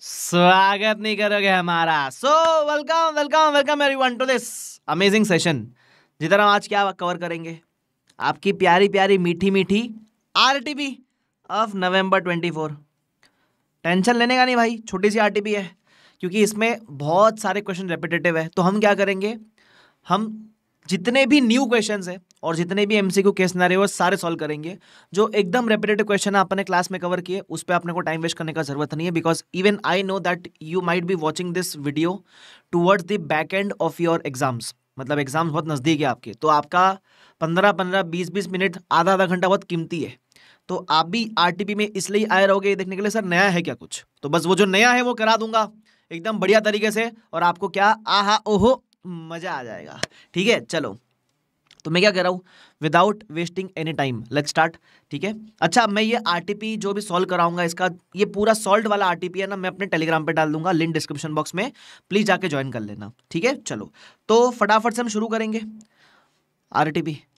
स्वागत नहीं करोगे हमारा so welcome welcome welcome everyone to this amazing session जिधर हम आज क्या कवर करेंगे आपकी प्यारी प्यारी मीठी मीठी आर ऑफ नवंबर 24 टेंशन लेने का नहीं भाई छोटी सी आर है क्योंकि इसमें बहुत सारे क्वेश्चन रेपिटेटिव है तो हम क्या करेंगे हम जितने भी न्यू क्वेश्चन है और जितने भी एम सी क्यू केस ना रहे हो सारे सॉल्व करेंगे जो एकदम रेपिटेटिव क्वेश्चन है आपने क्लास में कवर किए उस पर आपने को टाइम वेस्ट करने का जरूरत नहीं है because even I know that you might be watching this video towards the back end of your exams मतलब एग्जाम्स बहुत नज़दीक है आपके तो आपका पंद्रह पंद्रह बीस बीस मिनट आधा आधा घंटा बहुत कीमती है तो आप भी आर में इसलिए आए रहोगे देखने के लिए सर नया है क्या कुछ तो बस वो जो नया है वो करा दूंगा एकदम बढ़िया तरीके से और आपको क्या आहा ओहो मज़ा आ जाएगा ठीक है चलो तो मैं क्या कह रहा हूँ without wasting any time let start ठीक है अच्छा मैं ये आरटीपी जो भी सॉल्व कराऊंगा इसका ये पूरा सॉल्व वाला आरटीपी है ना मैं अपने टेलीग्राम पे डाल दूंगा लिंक डिस्क्रिप्शन बॉक्स में प्लीज जाके ज्वाइन कर लेना ठीक है चलो तो फटाफट से हम शुरू करेंगे आर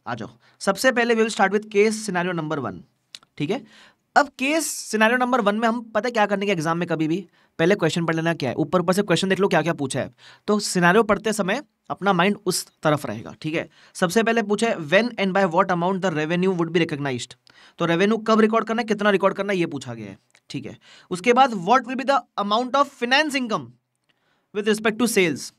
आ जाओ सबसे पहले we will start with case scenario number one ठीक है अब केस सिनेरियो नंबर वन में हम पता है क्या करने के एग्जाम में कभी भी पहले क्वेश्चन पढ़ लेना क्या है ऊपर ऊपर से क्वेश्चन देख लो क्या क्या पूछा है तो सिनेरियो पढ़ते समय अपना माइंड उस तरफ रहेगा ठीक है सबसे पहले पूछे when and by what amount the revenue would be recognise तो रेवेन्यू कब रिकॉर्ड करना है कितना रिकॉर्ड करना है ये पूछा गया है ठीक है उसके बाद what will be the amount of finance income with respect to sales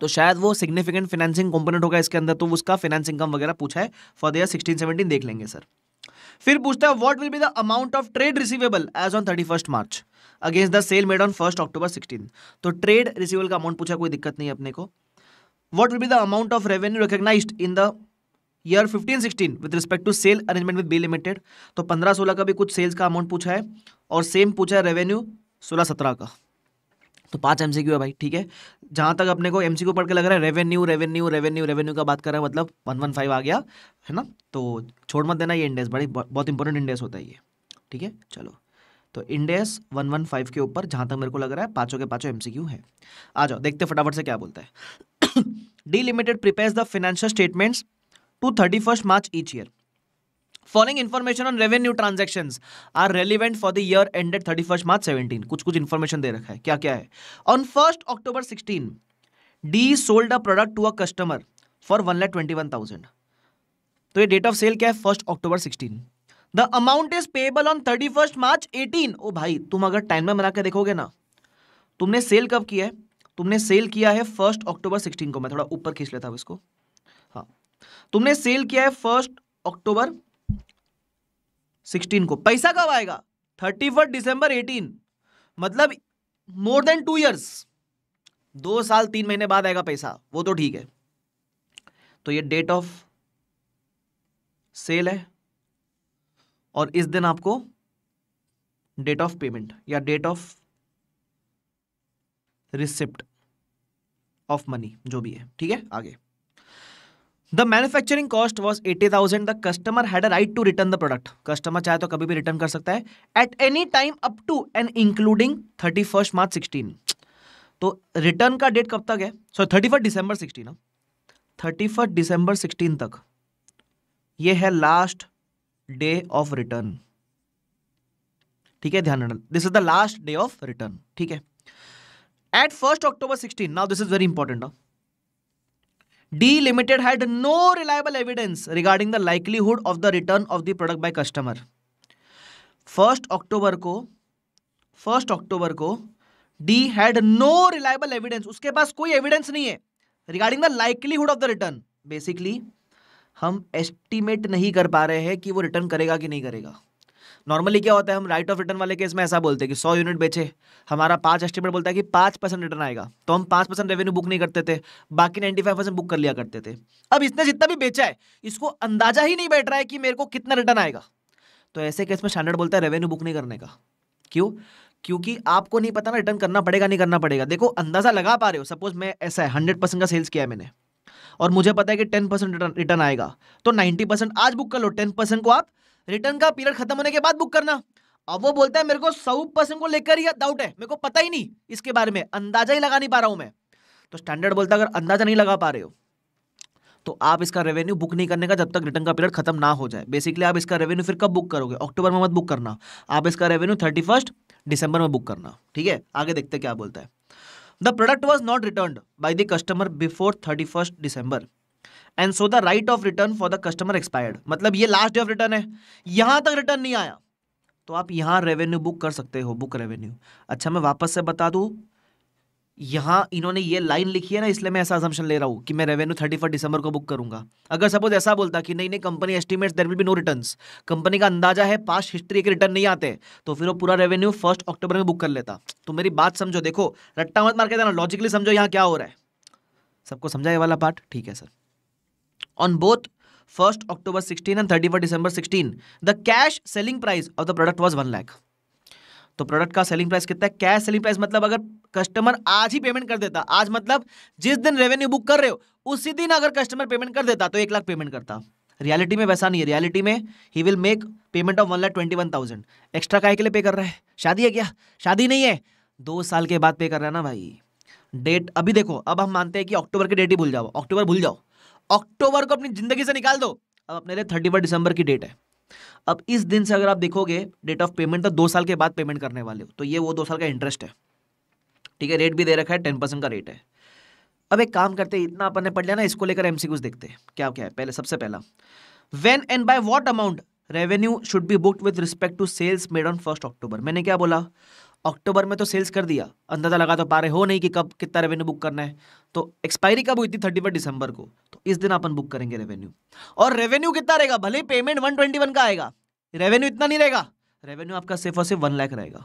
तो शायद वो सिग्निफिकेंट फाइनेंसिंग कंपोनेंट होगा इसके अंदर तो उसका फाइनेंस इनकम वगैरह पूछा है फॉर दर सिक्सटीन सेवनटीन देख लेंगे सर फिर पूछता है what will be the amount of trade receivable as on thirty first March against the sale made on first October sixteen तो ट्रेड रिसीवेबल का अमाउंट पूछा कोई दिक्कत नहीं अपने को what will be the amount of revenue recognise in the year 1516 with respect to sale arrangement with B limited तो 15 16 का भी कुछ सेल्स का अमाउंट पूछा है और सेम पूछा है रेवेन्यू 16 17 का तो पांच एम है भाई ठीक है जहाँ तक अपने को एम पढ़ के लग रहा है रेवेन्यू रेवेन्यू रेवेन्यू रेवेन्यू का बात कर रहा है मतलब वन वन फाइव आ गया है ना तो छोड़ मत देना ये इंडेस बड़ी बहुत इंपॉर्टेंट इंडेस होता है ये ठीक है चलो तो इंडेस वन वन फाइव के ऊपर जहाँ तक मेरे को लग रहा है पाँचों के पाँचों एम है आ जाओ देखते फटाफट से क्या बोलता है D limited prepare the financial statements to thirty first March each year following information on revenue transaction are relevant for the year ended thirty first March seventeen कुछ कुछ इन्फॉर्मेशन दे रखा है क्या क्या है on first October sixteen D sold a product to a customer for one lakh twenty one thousand तो ये डेट ऑफ सेल क्या है first October sixteen the amount is payable on thirty first March eighteen ओ भाई तुम अगर time में बना के देखोगे ना तुमने सेल कब किया है तुमने सेल किया है फर्स्ट अक्टूबर सिक्सटीन को मैं थोड़ा ऊपर खींच लेता हूँ इसको हाँ तुमने सेल किया है फर्स्ट अक्टूबर सिक्सटीन को पैसा कब आएगा थर्टी फर्स्ट डिसम्बर एटीन मतलब मोर देन टू ईयर्स दो साल तीन महीने बाद आएगा पैसा वो तो ठीक है तो ये डेट ऑफ सेल है और इस दिन आपको डेट ऑफ पेमेंट या date of receipt of money जो भी है ठीक है आगे the manufacturing cost was eighty thousand the customer had a right to return the product customer चाहे तो कभी भी रिटर्न कर सकता है at any time up to and including thirty first March sixteen तो रिटर्न का डेट कब तक है sorry thirty first December sixteen thirty first December sixteen तक ये है लास्ट डे ऑफ रिटर्न ठीक है ध्यान रखना this is the last day of return ठीक है at first October sixteen now this is very important D limited had no reliable evidence regarding the likelihood of the return of the product by customer first October को first October को D had no reliable evidence उसके पास कोई evidence नहीं है regarding the likelihood of the return basically हम estimate नहीं कर पा रहे हैं कि वो रिटर्न करेगा कि नहीं करेगा नॉर्मली क्या होता है हम राइट ऑफ रिटर्न वाले केस में ऐसा बोलते हैं कि सौ यूनिट बेचे हमारा पांच एस्टिमेट बोलता है कि पांच परसेंट रिटर्न आएगा तो हम पांच परसेंट रेवेन्यू बुक नहीं करते थे बाकी नाइन्टी फाइव परसेंट बुक कर लिया करते थे अब इसने जितना भी बेचा है इसको अंदाजा ही नहीं बैठ रहा है कि मेरे को कितना रिटर्न आएगा तो ऐसे केस में स्टैंडर्ड बोलता है रेवेन्यू बुक नहीं करने का क्यों क्योंकि आपको नहीं पता ना रिटर्न करना पड़ेगा नहीं करना पड़ेगा देखो अंदाजा लगा पा रहे हो सपोज मैं ऐसा है हंड्रेड परसेंट का सेल्स किया मैंने और मुझे पता है कि टेन परसेंट रिटर्न आएगा तो नाइन्टी परसेंट आज बुक कर लो टेन परसेंट को आप रिटर्न का पीरियड खत्म होने के बाद बुक करना अब वो बोलता है मेरे को सौ परसेंट को लेकर ही डाउट है मेरे को पता ही नहीं इसके बारे में अंदाजा ही लगा नहीं पा रहा हूं मैं तो स्टैंडर्ड बोलता है अगर अंदाजा नहीं लगा पा रहे हो तो आप इसका रेवेन्यू बुक नहीं करने का जब तक रिटर्न का पीरियड खत्म ना हो जाए बेसिकली आप इसका रेवेन्यू फिर कब बुक करोगे अक्टूबर में मत बुक करना आप इसका रेवेन्यू थर्टी फर्स्ट दिसंबर में बुक करना ठीक है आगे देखते क्या बोलता है the product was not return by the customer before thirty first December and so the right of return for the customer expired मतलब ये लास्ट डे ऑफ रिटर्न है यहां तक रिटर्न नहीं आया तो आप यहां रेवेन्यू बुक कर सकते हो बुक रेवेन्यू अच्छा मैं वापस से बता दू यहां इन्होंने ये लाइन लिखी है ना इसलिए मैं ऐसा असम्पशन ले रहा हूं कि मैं रेवेन्यू थर्टी फर्स्ट दिसंबर को बुक करूंगा अगर सपोज ऐसा बोलता कि नहीं नहीं company estimates there will be no return company का अंदाजा है पास्ट हिस्ट्री के रिटर्न नहीं आते तो फिर वो पूरा रेवेन्यू फर्स्ट अक्टूबर में बुक कर लेता तो मेरी बात समझो देखो रट्टा मत मार के देना लॉजिकली समझो यहाँ क्या हो रहा है सबको समझा ये वाला पार्ट ठीक है sir on both 1st October 16 and 31 December 16, the cash selling price of the product was 1 lakh. तो प्रोडक्ट का सेलिंग प्राइस कितना है कैश सेलिंग प्राइस मतलब अगर कस्टमर आज ही पेमेंट कर देता आज मतलब जिस दिन रेवेन्यू बुक कर रहे हो उसी दिन अगर कस्टमर पेमेंट कर देता तो एक लाख पेमेंट करता रियलिटी में वैसा नहीं है रियलिटी में ही will make payment of one lakh twenty one thousand extra काय के लिए पे कर रहा है शादी है क्या शादी नहीं है दो साल के बाद पे कर रहा है ना भाई डेट अभी देखो अब हम मानते हैं कि अक्टूबर की डेट ही भूल जाओ अक्टूबर भूल जाओ अक्टूबर को अपनी जिंदगी से निकाल दो अब अपने लिए थर्टी दिसंबर की डेट है अब इस दिन से अगर आप देखोगे डेट ऑफ पेमेंट तो दो साल के बाद पेमेंट करने वाले हो तो ये वो दो साल का इंटरेस्ट है ठीक है रेट भी दे रखा है टेन परसेंट का रेट है अब एक काम करते हैं इतना अपन ने पढ़ लिया ना इसको लेकर एम देखते हैं क्या क्या है पहले सबसे पहला when and by what amount revenue should be booked with respect to sales made on first October मैंने क्या बोला अक्टूबर में तो सेल्स कर दिया अंदाज़ा लगा तो पा रहे हो नहीं कि कब कितना रेवेन्यू बुक करना है तो एक्सपायरी कब हुई थी थर्टी दिसंबर को तो इस दिन अपन बुक करेंगे रेवेन्यू और रेवेन्यू कितना रहेगा भले पेमेंट वन का आएगा रेवेन्यू इतना नहीं रहेगा रेवेन्यू आपका सिर्फ और सिर्फ वन लाख रहेगा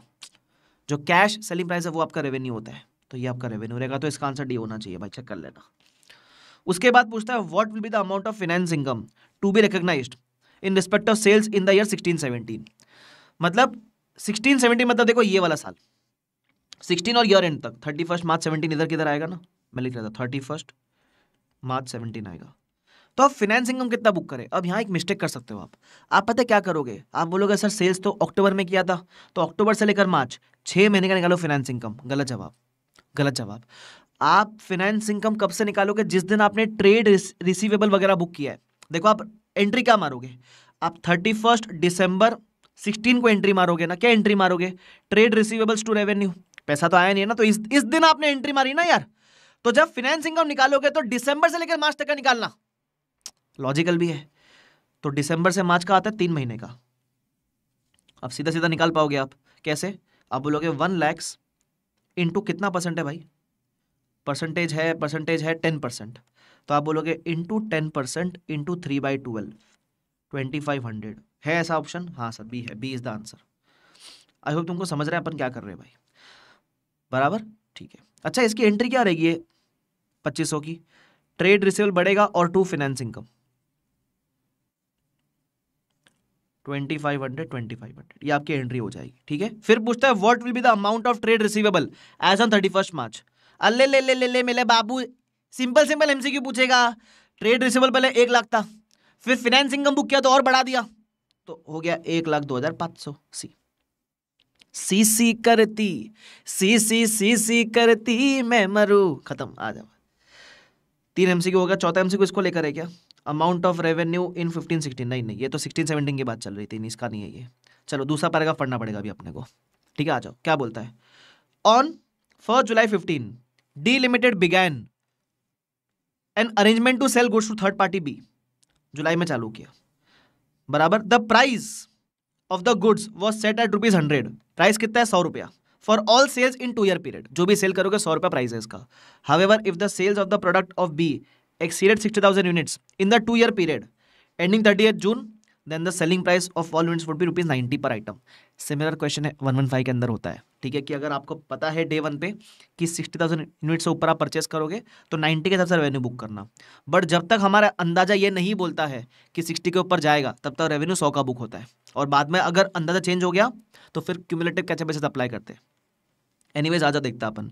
जो कैश सेलिंग प्राइस है वो आपका रेवेन्यू होता है तो ये आपका रेवेन्यू रहेगा तो इसका आंसर डी होना चाहिए भाई चेक कर लेना उसके बाद पूछता है what will be the amount of finance income to be recognise in respect of sales in the year sixteen seventeen मतलब सिक्सटीन सेवनटीन मतलब देखो ये वाला साल सिक्सटीन और ईयर एंड तक थर्टी फर्स्ट मार्च सेवनटीन इधर किधर आएगा ना मैं लिख रहा था थर्टी फर्स्ट मार्च सेवनटीन आएगा तो आप फिनेंस इनकम कितना बुक करें अब यहाँ एक मिस्टेक कर सकते हो आप आप पता क्या करोगे आप बोलोगे सर सेल्स तो अक्टूबर में किया था तो अक्टूबर से लेकर मार्च छः महीने का निकालो फिनेंस इनकम गलत जवाब गलत जवाब आप फिनेंस इनकम कब से निकालोगे जिस दिन आपने ट्रेड रिसीवेबल वगैरह बुक किया है देखो आप एंट्री क्या मारोगे आप थर्टी फर्स्ट दिसंबर सिक्सटीन को एंट्री मारोगे ना क्या एंट्री मारोगे ट्रेड रिसीवेबल्स टू रेवेन्यू पैसा तो आया नहीं है ना तो इस इस दिन आपने एंट्री मारी ना यार तो जब फाइनेंस इनकम निकालोगे तो डिसंबर से लेकर मार्च तक का निकालना लॉजिकल भी है तो डिसंबर से मार्च का आता है तीन महीने का अब सीधा सीधा निकाल पाओगे आप कैसे आप बोलोगे वन लैक्स इंटू कितना परसेंट है भाई परसेंटेज है परसेंटेज है टेन परसेंट तो आप बोलोगे into ten percent into three by twelve twenty five hundred है ऐसा ऑप्शन हाँ सर बी है B is the answer I hope तुमको समझ रहे हैं अपन क्या कर रहे हैं भाई बराबर ठीक है अच्छा इसकी एंट्री क्या रहेगी पच्चीस सौ की ट्रेड रिसीवल बढ़ेगा और to finance income twenty five hundred twenty five hundred ये आपकी एंट्री हो जाएगी ठीक है फिर पूछता है what will be the amount of trade receivable as on thirty first March अल्ले ले ले ले ले मेरे बाबू सिंपल सिंपल एमसीक्यू पूछेगा ट्रेड रिसीवेबल पहले एक लाख था फिर फिनेंस इनकम बुक किया तो और बढ़ा दिया तो हो गया एक लाख दो हजार पांच सौ सी सी सी करती सी सी सी सी करती मैं मरू खत्म आ जाओ तीन एमसी होगा चौथा को इसको लेकर है क्या amount of revenue in fifteen sixteen नहीं नहीं ये तो सिक्सटीन सेवनटीन की बात चल रही थी इसका नहीं है ये चलो दूसरा पैराग्राफ पढ़ना पड़ेगा अभी अपने को ठीक है आ जाओ क्या बोलता है on first July fifteen D limited began an arrangement to sell goods to third party B जुलाई में चालू किया बराबर the price of the goods was set at rupees hundred price कितना है सौ रुपया for all sales in two year period जो भी सेल करोगे सौ रुपया प्राइस है इसका however if the sales of the product of B exceeded sixty thousand units in the two year period ending thirty eighth June then the selling price of all units would be rupees ninety per item similar question है one one five के अंदर होता है ठीक है कि अगर आपको पता है डे वन पे कि सिक्सटी थाउजेंड यूनिट से ऊपर आप परचेस करोगे तो नाइन्टी के हिसाब से रेवेन्यू बुक करना बट जब तक हमारा अंदाजा ये नहीं बोलता है कि सिक्सटी के ऊपर जाएगा तब तक रेवेन्यू सौ का बुक होता है और बाद में अगर अंदाजा चेंज हो गया तो फिर क्यूमुलेटिव कैसे बेसिस अप्लाई करते एनी वेज आजा देखता अपन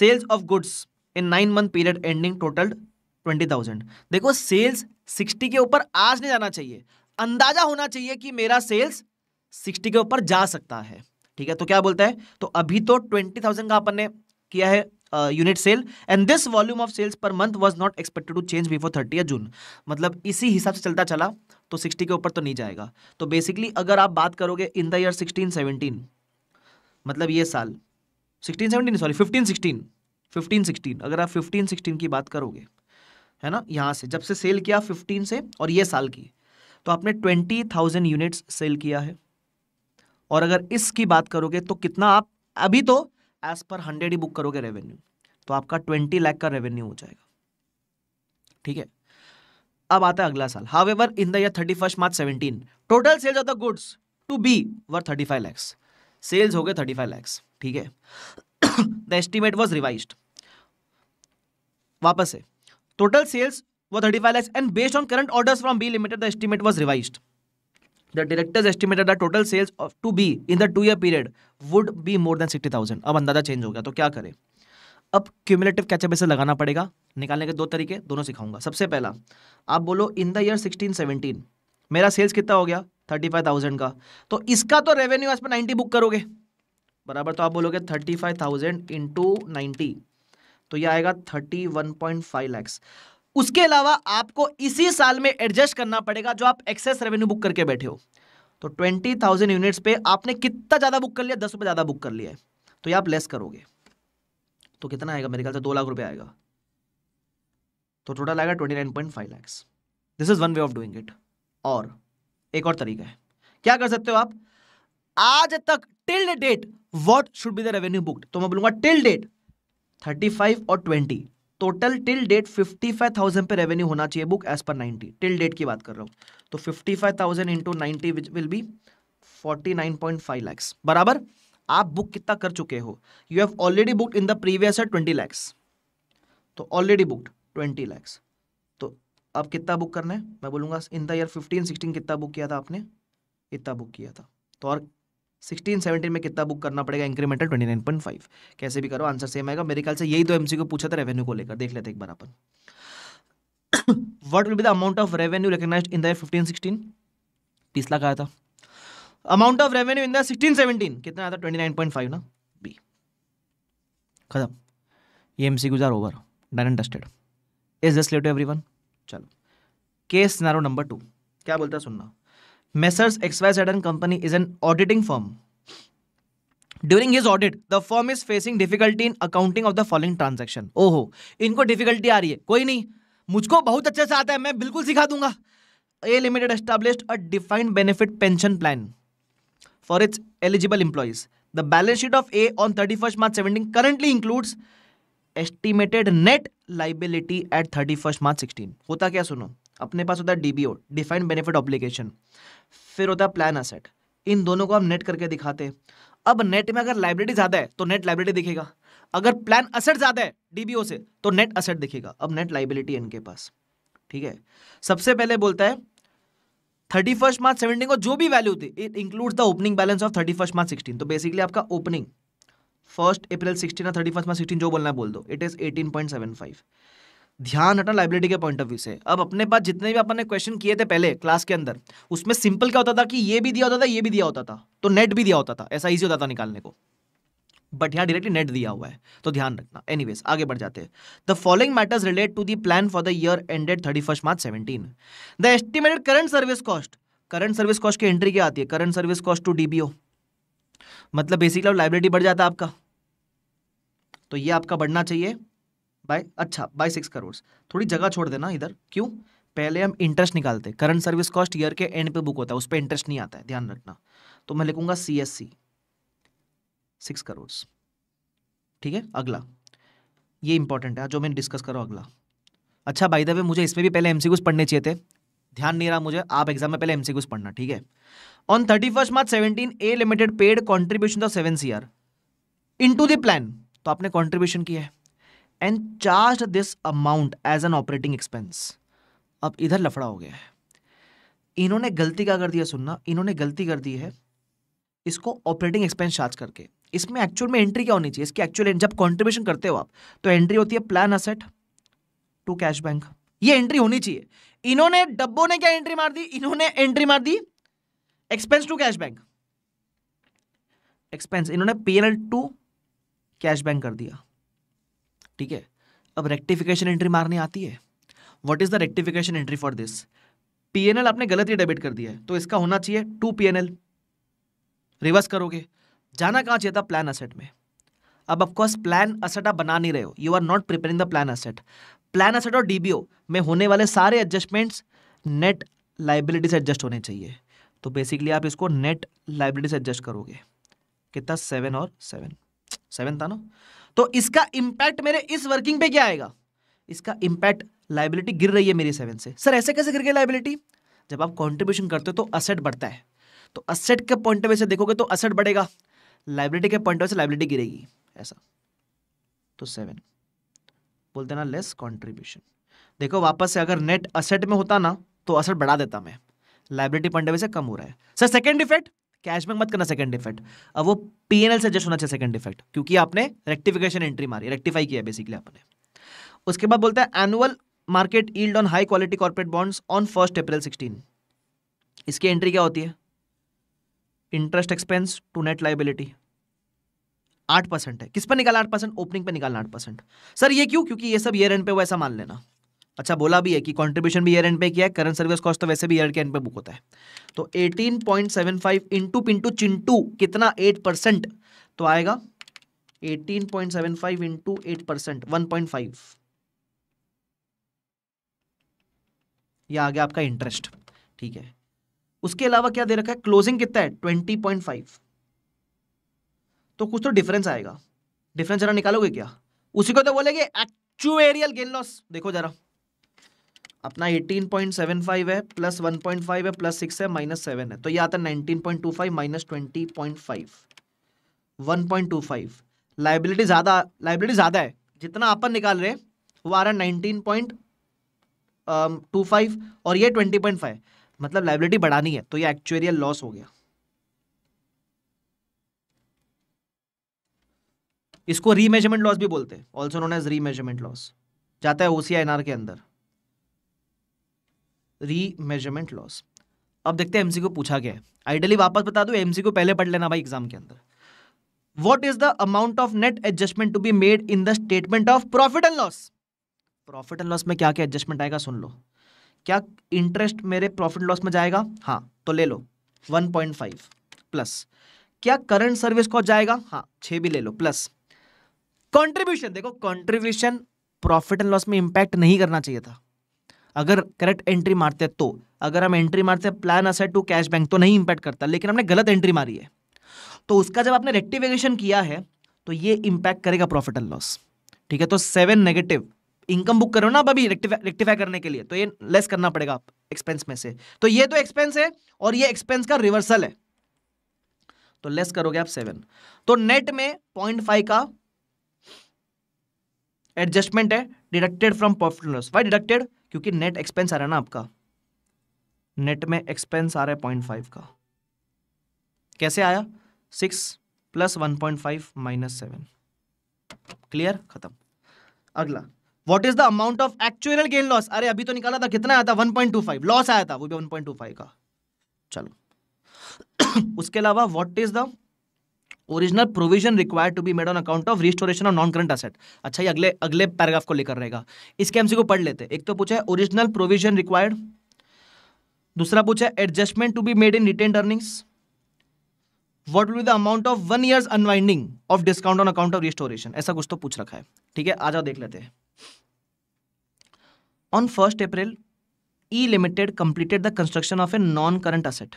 sales of goods in nine month period ending total twenty thousand देखो सेल्स सिक्सटी के ऊपर आज नहीं जाना चाहिए अंदाजा होना चाहिए कि मेरा सेल्स सिक्सटी के ऊपर जा सकता है ठीक है तो क्या बोलता है तो अभी तो ट्वेंटी थाउजेंड का अपन ने किया है unit sale and this volume of sales per month was not expected to change before thirty June मतलब इसी हिसाब से चलता चला तो सिक्सटी के ऊपर तो नहीं जाएगा तो बेसिकली अगर आप बात करोगे in the year sixteen seventeen मतलब ये साल sixteen seventeen sorry fifteen sixteen fifteen sixteen अगर आप फिफ्टीन सिक्सटीन की बात करोगे है ना यहाँ से जब से सेल किया फिफ्टीन से और ये साल की तो आपने ट्वेंटी थाउजेंड यूनिट्स सेल किया है और अगर इसकी बात करोगे तो कितना आप अभी तो एज पर हंड्रेड ही बुक करोगे रेवेन्यू तो आपका ट्वेंटी लैख का रेवेन्यू हो जाएगा ठीक है अब आता है अगला साल however in the thirty first March seventeen total sales of the goods to be were thirty five lakhs sales हो गए थर्टी फाइव लैक्स ठीक है द एस्टिमेट वॉज रिवाइज वापस है टोटल सेल्स वो thirty five lakhs and based on current orders from B limited the estimate was revised the directors estimated the total sales of to be in the two year period would be more than sixty thousand अब अंदाजा change हो गया तो क्या करें अब cumulative catch up इसे लगाना पड़ेगा निकालने के दो तरीके दोनों सिखाऊंगा सबसे पहला आप बोलो in the year sixteen seventeen मेरा सेल्स कितना हो गया थर्टी फाइव थाउजेंड का तो इसका तो रेवेन्यू आज पर नाइन्टी बुक करोगे बराबर तो आप बोलोगे thirty five thousand into ninety तो ये आएगा thirty one point five lakhs उसके अलावा आपको इसी साल में एडजस्ट करना पड़ेगा जो आप एक्सेस रेवेन्यू बुक करके बैठे हो तो ट्वेंटी थाउजेंड यूनिट्स पे आपने कितना ज़्यादा बुक कर लिया दस रुपए ज़्यादा बुक कर लिया है तो ये आप लेस करोगे तो कितना आएगा मेरे ख्याल से दो लाख रुपए आएगा तो टोटल आएगा twenty nine point five lakhs this is one way of doing it और एक और तरीका है क्या कर सकते हो आप आज तक till date what should be the revenue book तो मैं बोलूंगा टिल डेट थर्टी फाइव और ट्वेंटी टोटल तो till date fifty five thousand पे रेवेन्यू होना चाहिए book as per ninety till date की बात कर रहा हूँ तो fifty five thousand into ninety will be forty nine point five lakhs बराबर आप बुक कितना कर चुके हो you have already book in the previous year twenty lakhs तो ऑलरेडी बुक ट्वेंटी लैक्स तो अब कितना बुक करना है मैं बोलूंगा in the year fifteen sixteen कितना बुक किया था आपने इतना बुक किया था तो और सिक्सटीन सेवनटीन में कितना बुक करना पड़ेगा incremental twenty nine point five कैसे भी करो आंसर सेम आएगा मेरे ख्याल से यही तो एमसी को पूछा था रेवेन्यू को लेकर देख लेते एक बार अपन what will be the amount of revenue recognise in the fifteen sixteen lakh आया था amount of revenue in the sixteen seventeen कितना आया था ट्वेंटी नाइन पॉइंट फाइव ना बी खत्म ये एम सी गुजार over done and dusted is just late to everyone चलो केस नारो नंबर टू क्या बोलता है सुनना Messrs. XYZ and Company is an auditing firm. During his audit the firm is facing difficulty in accounting of the following transaction ओ हो इनको difficulty आ रही है कोई नहीं मुझको बहुत अच्छे से आता है मैं बिल्कुल सिखा दूंगा A limited established a defined benefit pension plan for its eligible employees the balance sheet of A on thirty first March seventeen currently includes estimated net liability at thirty first March sixteen होता क्या सुनो अपने पास होता है DBO defined benefit application फिर होता है plan asset इन दोनों को हम नेट करके दिखाते हैं अब नेट में अगर लाइब्रेरी ज्यादा है तो नेट लाइब्रेरी दिखेगा अगर प्लान असेट ज्यादा है डीबीओ से तो नेट असेट दिखेगा अब नेट लाइबिलिटी इनके पास ठीक है सबसे पहले बोलता है थर्टी फर्स्ट मार्च सेवेंटीन को जो भी वैल्यू थी it includes the opening balance of thirty first March sixteen तो बेसिकली आपका ओपनिंग फर्स्ट अप्रैल सिक्सटीन या थर्टी फर्स्ट मार्च सिक्सटीन जो बोलना है बोल दो it is eighteen point seven five ध्यान हटना लाइबिलिटी के पॉइंट ऑफ व्यू से अब अपने पास जितने भी अपन ने क्वेश्चन किए थे पहले क्लास के अंदर उसमें सिंपल क्या होता था कि ये भी दिया होता था ये भी दिया होता था तो नेट भी दिया होता था ऐसा ईजी होता था निकालने को बट यहाँ डायरेक्टली नेट दिया हुआ है तो ध्यान रखना एनी आगे बढ़ जाते हैं the following matters relate to the plan for the year ended thirty March seventeen the estimated current service cost current service cost की एंट्री क्या आती है current service cost to D मतलब बेसिकली लाइबिलिटी बढ़ जाता है आपका तो ये आपका बढ़ना चाहिए बाय अच्छा बाय सिक्स करोड़ थोड़ी जगह छोड़ देना इधर क्यों पहले हम इंटरेस्ट निकालते करंट सर्विस कॉस्ट ईयर के एंड पे बुक होता है उस पर इंटरेस्ट नहीं आता है ध्यान रखना तो मैं लिखूंगा C S C six crore ठीक है अगला ये इंपॉर्टेंट है जो मैंने डिस्कस करो अगला अच्छा बाई द वे मुझे इसमें भी पहले एम पढ़ने चाहिए थे ध्यान नहीं रहा मुझे आप एग्जाम में पहले एम पढ़ना ठीक है on thirty first March seventeen A limited paid contribution of seven C R into the plan तो आपने कॉन्ट्रीब्यूशन किया है and charge this amount as an operating expense अब इधर लफड़ा हो गया है इन्होंने गलती क्या कर दिया सुनना इन्होंने गलती कर दी है इसको ऑपरेटिंग एक्सपेंस चार्ज करके इसमें एक्चुअल में एंट्री क्या होनी चाहिए इसकी एक्चुअल जब कॉन्ट्रीब्यूशन करते हो आप तो एंट्री होती है plan asset to cash bank ये एंट्री होनी चाहिए इन्होंने डब्बो ने क्या एंट्री मार दी इन्होंने एंट्री मार दी expense to cash bank expense इन्होंने पीएनएल टू कैश बैंक कर दिया ठीक है अब रेक्टिफिकेशन एंट्री मारनी आती है what is the rectification entry for this PNL आपने गलत ही डेबिट कर दिया है तो इसका होना चाहिए टू पीएनएल रिवर्स करोगे जाना कहाँ चाहिए था प्लान असेट में अब ऑफकोर्स प्लान असेट आप बना नहीं रहे हो you are not preparing the plan asset plan asset और डीबीओ में होने वाले सारे एडजस्टमेंट्स नेट लाइबिलिटी से एडजस्ट होने चाहिए तो बेसिकली आप इसको नेट लाइबिलिटी से एडजस्ट करोगे कितना सेवन और सेवन सेवन था ना तो इसका इंपैक्ट मेरे इस वर्किंग पे क्या आएगा इसका इंपैक्ट लाइबिलिटी गिर रही है मेरी सेवन से सर ऐसे कैसे गिर गई लाइबिलिटी जब आप कॉन्ट्रीब्यूशन करते हो तो असेट बढ़ता है तो असेट के पॉइंट ऑफ से देखोगे तो असेट बढ़ेगा लाइबिलिटी के पॉइंट ऑफ से लाइबिलिटी गिरेगी ऐसा तो सेवन बोल देना लेस कॉन्ट्रीब्यूशन देखो वापस से अगर नेट असेट में होता ना तो असेट बढ़ा देता मैं लाइबिलिटी पॉइंट ऑफ से कम हो रहा है सर सेकेंड इफेक्ट कैशबैक मत करना सेकंड इफेक्ट अब वो पीएनएल से जस्ट होना चाहिए सेकंड इफेक्ट क्योंकि आपने रेक्टिफिकेशन एंट्री मारी रेक्टिफाई किया बेसिकली आपने उसके बाद बोलता है annual market yield on high quality corporate bonds on first April sixteen इसकी एंट्री क्या होती है interest expense to net liability आठ परसेंट है किस पर निकाला आठ परसेंट ओपनिंग पे निकालना आठ परसेंट सर ये क्यों क्योंकि ये सब ईयर एंड पे वैसा मान लेना अच्छा बोला भी है कि कंट्रीब्यूशन भी ईयर एंड पे किया है करंट सर्विस कॉस्ट तो वैसे भी ईयर के एंड पे बुक होता है तो 18.75 पॉइंट सेवन फाइव इंटू पिंटू चिंटू कितना 8 परसेंट तो आएगा 18.75 point seven five into eight percent one point five यह आ गया आपका इंटरेस्ट ठीक है उसके अलावा क्या दे रखा है क्लोजिंग कितना है ट्वेंटी पॉइंट फाइव तो कुछ तो डिफरेंस आएगा डिफरेंस जरा निकालोगे क्या उसी को तो बोलेंगे एक्चुएरियल गेन लॉस देखो जरा अपना 18.75 है प्लस 1.5 है प्लस 6 है माइनस 7 है तो ये आता है 19.25 माइनस 20.5 1.25 लाइबिलिटी ज़्यादा लाइबिलिटी ज़्यादा है जितना अपन निकाल रहे हैं वो आ रहा है नाइनटीन um, और ये 20.5 मतलब लाइबिलिटी बढ़ानी है तो ये एक्चुअरियल लॉस हो गया इसको रीमेजरमेंट लॉस भी बोलते हैं also known as remeasurement loss जाता है ओसीआईएनआर के अंदर री मेजरमेंट लॉस अब देखते हैं एमसीक्यू पूछा गया है आइडियली वापस बता दो एमसीक्यू पहले पढ़ लेना भाई एग्जाम के अंदर what is the amount of net adjustment to be made in the statement of profit and loss profit and loss में क्या क्या एडजस्टमेंट आएगा सुन लो क्या इंटरेस्ट मेरे प्रॉफिट लॉस में जाएगा हाँ तो ले लो 1.5 प्लस क्या करंट सर्विस कॉस्ट जाएगा हाँ छ भी ले लो प्लस कंट्रीब्यूशन देखो कंट्रीब्यूशन प्रॉफिट एंड लॉस में इंपैक्ट नहीं करना चाहिए था अगर करेक्ट एंट्री मारते तो अगर हम एंट्री मारते plan asset to cash bank तो नहीं इंपैक्ट करता लेकिन हमने गलत एंट्री मारी है तो उसका जब आपने रेक्टिफिकेशन किया है तो ये इंपैक्ट करेगा प्रॉफिट एंड लॉस ठीक है तो सेवन नेगेटिव इनकम बुक करो ना अभी रेक्टिफाई करने के लिए तो ये लेस करना पड़ेगा आप एक्सपेंस में से तो ये तो एक्सपेंस है और ये एक्सपेंस का रिवर्सल है तो लेस करोगे आप सेवन तो नेट में पॉइंट फाइव का एडजस्टमेंट है deducted from profit loss why deducted क्योंकि नेट एक्सपेंस आ रहा है ना आपका नेट में एक्सपेंस आ रहा है पॉइंट फाइव का कैसे आया six plus one point five minus seven clear खत्म अगला what is the amount of actual gain loss अरे अभी तो निकाला था कितना आया था one point two five loss आया था वो भी वन पॉइंट टू फाइव का चलो उसके अलावा what is the original provision required to be made on account of restoration of non current asset अच्छा ये अगले अगले पैराग्राफ को लेकर रहेगा इसके एमसी को पढ़ लेते एक तो पूछा है ओरिजिनल प्रोविजन रिक्वायर्ड दूसरा पूछा है adjustment to be made in retained earnings what will the amount of one year unwinding of discount on account of restoration ऐसा कुछ तो पूछ रखा है ठीक है आ जाओ देख लेते हैं on first April E limited completed the construction of a non current asset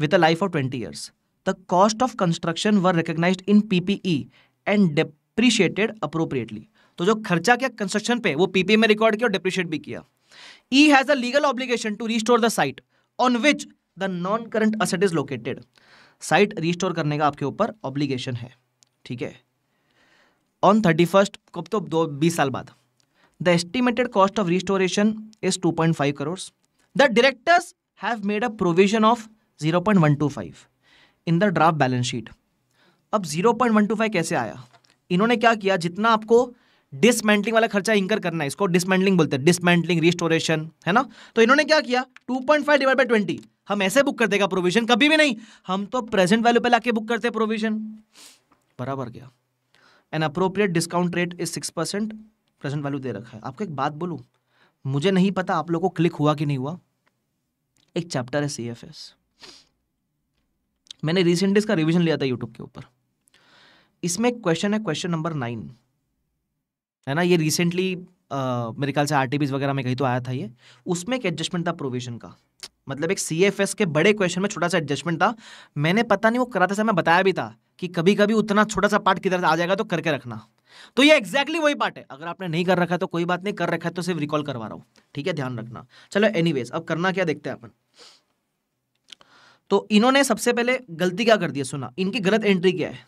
with a life of twenty years the cost of construction were recognized in PPE and depreciated appropriately. तो जो खर्चा किया कंस्ट्रक्शन पे वो PP e में record किया और depreciate भी किया E has a legal obligation to restore the site on which the non current asset is located site restore करने का आपके ऊपर ऑब्लिगेशन है ठीक है ऑन थर्टी फर्स्ट कब तो दो बीस साल बाद the estimated cost of restoration is two point five crore the directors have made a provision of zero point one two five in the draft balance sheet अब 0.125 कैसे आया इन्होंने क्या किया जितना आपको डिसमेंटलिंग वाला खर्चा इंकर करना है इसको डिसमेंटलिंग बोलते हैं डिसमेंटलिंग रिस्टोरेशन है ना तो इन्होंने क्या किया 2.5 point five divide by twenty हम ऐसे बुक कर देगा प्रोविजन कभी भी नहीं हम तो प्रेजेंट वैल्यू पे लाके बुक करते प्रोविजन बराबर गया an appropriate discount rate is six percent present value दे रखा है आपको एक बात बोलूं मुझे नहीं पता आप लोगों को क्लिक हुआ कि नहीं हुआ एक चैप्टर है सी मैंने रिसेंट इसका रिविजन लिया था यूट्यूब के ऊपर इसमें क्वेश्चन है क्वेश्चन नंबर नाइन है ना ये रिसेंटली मेरे ख्याल से आर वगैरह में कहीं तो आया था ये उसमें एक एडजस्टमेंट था प्रोविजन का मतलब एक सी के बड़े क्वेश्चन में छोटा सा एडजस्टमेंट था मैंने पता नहीं वो कराते समय बताया भी था कि कभी कभी उतना छोटा सा पार्ट किधर आ जाएगा तो करके रखना तो ये एक्जैक्टली exactly वही पार्ट है अगर आपने नहीं कर रखा है तो कोई बात नहीं कर रखा है तो सिर्फ रिकॉल करवा रहा हूँ ठीक है ध्यान रखना चलो एनीवेज अब करना क्या देखते हैं अपन तो इन्होंने सबसे पहले गलती क्या कर दी है सुना इनकी गलत एंट्री क्या है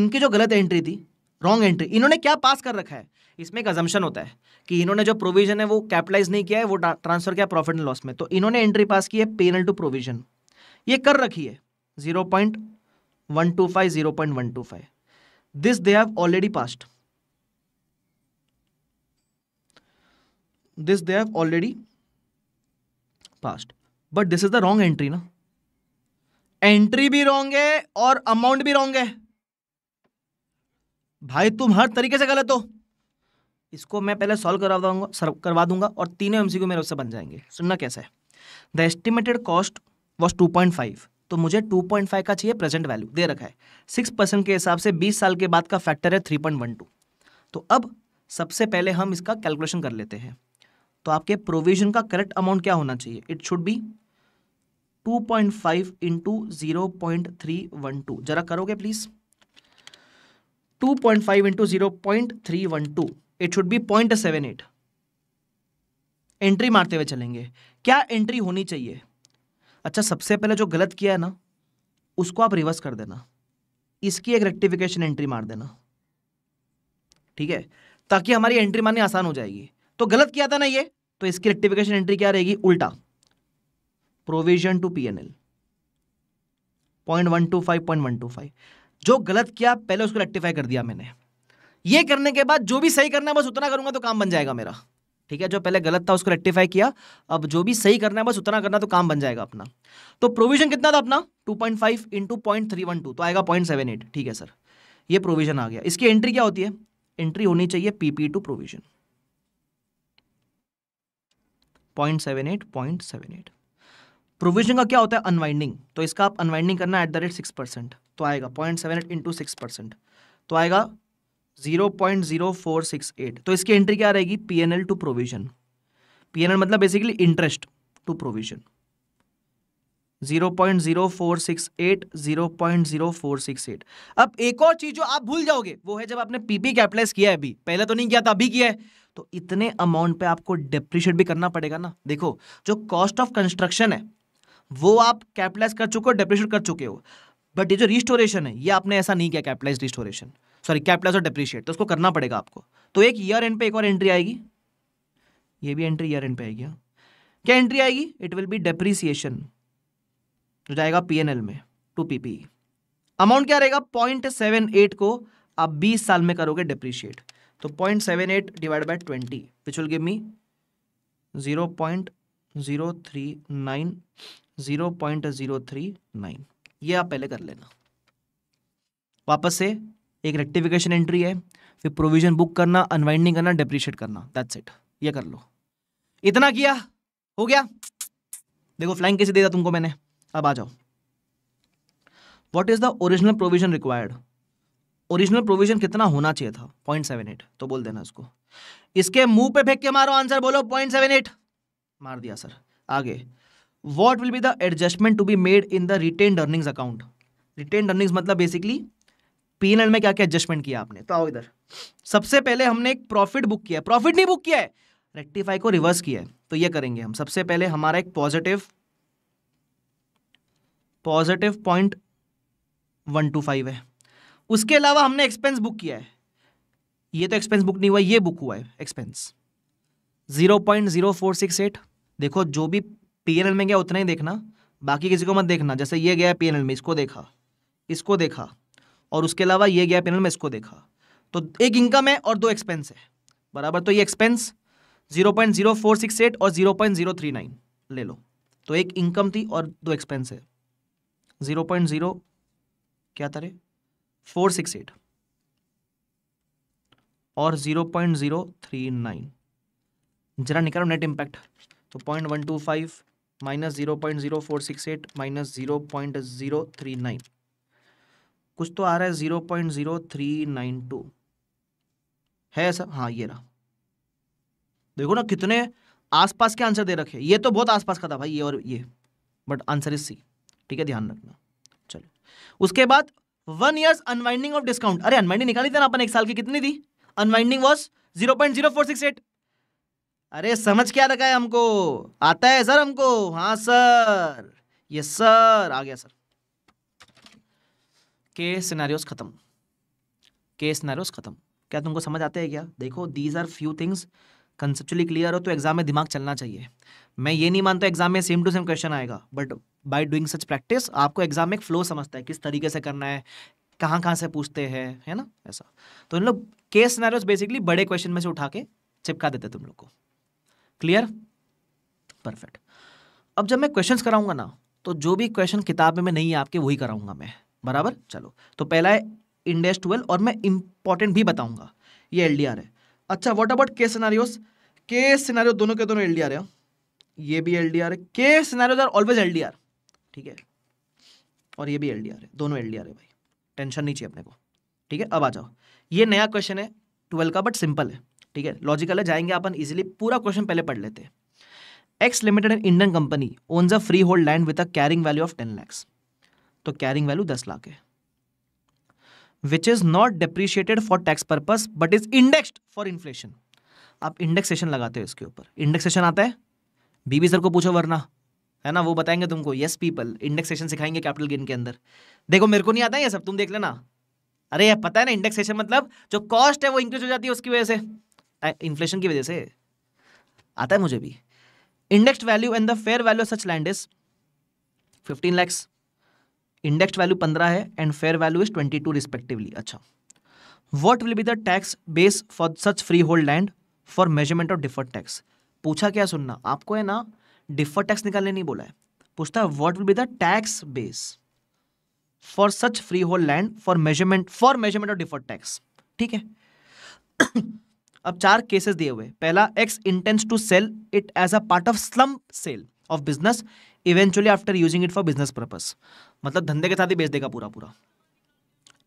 इनकी जो गलत एंट्री थी रॉन्ग एंट्री इन्होंने क्या पास कर रखा है इसमें एक अजम्पन होता है कि इन्होंने जो प्रोविजन है वो कैपिटलाइज नहीं किया है वो ट्रांसफर किया प्रॉफिट एंड लॉस में तो इन्होंने एंट्री पास की है पेनल टू प्रोविजन ये कर रखी है zero point one two five zero point one two five this they have already passed this they have already passed but this is the wrong entry ना एंट्री भी wrong है और amount भी wrong है भाई तुम हर तरीके से गलत हो इसको मैं पहले सॉल्व करवा दूंगा सर्व करवा दूंगा और तीनों एमसीक्यू मेरे उससे बन जाएंगे सुनना कैसा है the estimated cost was two point five तो मुझे 2.5 का चाहिए प्रेजेंट वैल्यू दे रखा है सिक्स परसेंट के हिसाब से 20 साल के बाद का फैक्टर है 3.12 तो अब सबसे पहले हम इसका कैलकुलेशन कर लेते हैं तो आपके प्रोविजन का करेक्ट अमाउंट क्या होना चाहिए it should be two point five into zero जरा करोगे please two point five into zero it should be point seven eight entry मारते हुए चलेंगे क्या एंट्री होनी चाहिए अच्छा सबसे पहले जो गलत किया है ना उसको आप रिवर्स कर देना इसकी एक रेक्टिफिकेशन एंट्री मार देना ठीक है ताकि हमारी एंट्री मारनी आसान हो जाएगी तो गलत किया था ना ये तो इसकी रेक्टिफिकेशन एंट्री क्या रहेगी उल्टा provision to PNL point one two five point one two five जो गलत किया पहले उसको रेक्टिफाई कर दिया मैंने ये करने के बाद जो भी सही करना है बस उतना करूंगा तो काम बन जाएगा मेरा ठीक है जो पहले गलत था उसको रेक्टिफाई किया अब जो भी सही करना है बस उतना करना तो काम बन जाएगा अपना तो प्रोविजन कितना था अपना 2.5 point five two point three one two तो आएगा पॉइंट सेवन एट ठीक है सर ये प्रोविजन आ गया इसकी एंट्री क्या होती है एंट्री होनी चाहिए PP to provision point seven eight point seven eight provision का क्या होता है अनवाइंडिंग तो इसका आप अनवाइंडिंग करना at the rate six percent तो आएगा point seven eight into six percent तो आएगा zero point zero four six eight तो इसकी एंट्री क्या रहेगी P N L to provision P N L मतलब basically interest to provision zero point zero four six eight zero point zero four six eight अब एक और चीज जो आप भूल जाओगे वो है जब आपने पीपी कैपिटलाइज किया है अभी पहले तो नहीं किया था अभी किया है तो इतने अमाउंट पे आपको डेप्रिशिएट भी करना पड़ेगा ना देखो जो कॉस्ट ऑफ कंस्ट्रक्शन है वो आप कैपिटलाइज कर चुके हो डेप्रिशिएट कर चुके हो बट ये जो रिस्टोरेशन है ये आपने ऐसा नहीं किया कैपिटलाइज रिस्टोरेशन सॉरी कैपिटलाइज और डेप्रिशिएट तो उसको करना पड़ेगा आपको तो एक ईयर एंड पे एक और एंट्री आएगी ये भी एंट्री ईयर एंड पे आएगी हाँ। क्या एंट्री आएगी इट विल बी डेप्रिसिएशन जो जाएगा पी में टू पी अमाउंट क्या रहेगा पॉइंट सेवन एट को आप बीस साल में करोगे डेप्रिशिएट तो point seven eight divide by twenty which will give me zero point zero three nine zero point zero three nine ये आप पहले कर लेना वापस से एक रेक्टिफिकेशन एंट्री है फिर प्रोविजन बुक करना अनवाइंडिंग करना डेप्रिशिएट करना दैट्स इट ये कर लो इतना किया हो गया देखो फ्लाइंग कैसे दे दिया तुमको मैंने अब आ जाओ what is the original provision required original provision कितना होना चाहिए था पॉइंट सेवन एट तो बोल देना उसको इसके मुंह पे फेंक के मारो आंसर बोलो पॉइंट सेवन एट मार दिया सर आगे what will be the adjustment to be made in the retained earnings account retained earnings मतलब बेसिकली पी एन एल में क्या क्या एडजस्टमेंट किया आपने तो आओ इधर सबसे पहले हमने एक प्रॉफिट बुक किया है प्रॉफिट नहीं बुक किया है रेक्टिफाई को रिवर्स किया है तो ये करेंगे हम सबसे पहले हमारा एक positive positive point one two five है उसके अलावा हमने एक्सपेंस बुक किया है ये तो एक्सपेंस बुक नहीं हुआ ये बुक हुआ है expense zero point zero four six eight देखो जो भी पी में गया उतना ही देखना बाकी किसी को मत देखना जैसे ये गया पी में इसको देखा इसको देखा और उसके अलावा ये गया पी में इसको देखा तो एक इनकम है और दो एक्सपेंस है बराबर तो ये expense zero point zero four six eight और zero point zero three nine ले लो तो एक इनकम थी और दो एक्सपेंस है जीरो पॉइंट जीरो क्या तारे फोर सिक्स एट और zero point zero three nine जरा निकालो नेट इंपैक्ट तो point one two five minus zero point zero four six eight minus zero point zero three nine कुछ तो आ रहा है zero point zero three nine two है ऐसा हाँ ये रहा देखो ना कितने आसपास के आंसर दे रखे ये तो बहुत आसपास का था भाई ये और ये बट आंसर इज सी ठीक है ध्यान रखना चलो उसके बाद one year unwinding of discount अरे अनवाइंडिंग निकाली थी ना अपन एक साल की कितनी थी unwinding was zero point zero four six eight अरे समझ क्या रखा है हमको आता है सर हमको हाँ सर यस सर आ गया सर के सिनारियोस खत्म के सिनारियोस खत्म क्या तुमको समझ आते हैं क्या देखो these are few things conceptually clear हो तो एग्जाम में दिमाग चलना चाहिए मैं ये नहीं मानता एग्जाम में सेम टू सेम क्वेश्चन आएगा but by doing such practice आपको एग्जाम में एक फ्लो समझता है किस तरीके से करना है कहाँ कहाँ से पूछते हैं है ना ऐसा तो इन लोग केस सिनारियोस बेसिकली बड़े क्वेश्चन में से उठा के चिपका देते तुम लोग को क्लियर परफेक्ट अब जब मैं क्वेश्चंस कराऊंगा ना तो जो भी क्वेश्चन किताब में नहीं है आपके वही कराऊंगा मैं बराबर चलो तो पहला है इंडेस ट्वेल्व और मैं इंपॉर्टेंट भी बताऊंगा ये एल है अच्छा वॉट अबाउट के सिनारियोस के सिनारियो दोनों के दोनों एल डी आर है ये भी एल डी आर है के scenarios are always L D R ठीक है और ये भी एल डी आर है दोनों एल डी आर है भाई टेंशन नहीं चाहिए अपने को ठीक है अब आ जाओ ये नया क्वेश्चन है ट्वेल्व का बट सिंपल है ठीक है लॉजिकल है जाएंगे अपन इजिली पूरा क्वेश्चन पहले पढ़ लेते हैं X limited and Indian company owns a free hold land with a carrying value of ten lakhs तो कैरिंग वैल्यू दस लाख है which is not depreciated for tax purpose but is indexed for inflation आप indexation लगाते हो इसके ऊपर indexation आता है बीबी सर को पूछो वरना है ना वो बताएंगे तुमको यस पीपल इंडेक्सेशन सिखाएंगे कैपिटल गेन के अंदर देखो मेरे को नहीं आता है ये सब तुम देख लेना अरे ये पता है ना इंडेक्सेशन मतलब जो कॉस्ट है वो इंक्रीज हो जाती है उसकी वजह से इन्फ्लेशन की वजह से आता है मुझे भी indexed value and the fair value such land is fifteen lakhs indexed value पंद्रह है and fair value is twenty two respectively अच्छा what will be the tax base for such free hold land for measurement of defer tax पूछा क्या सुनना आपको है ना defer tax निकालने नहीं बोला है पूछता है what will be the tax base for such free hold land for measurement for measurement of defer tax ठीक है अब चार केसेस दिए हुए पहला X intends to sell it as a part of slump sale of business eventually after using it for business purpose मतलब धंधे के साथ ही बेच देगा पूरा पूरा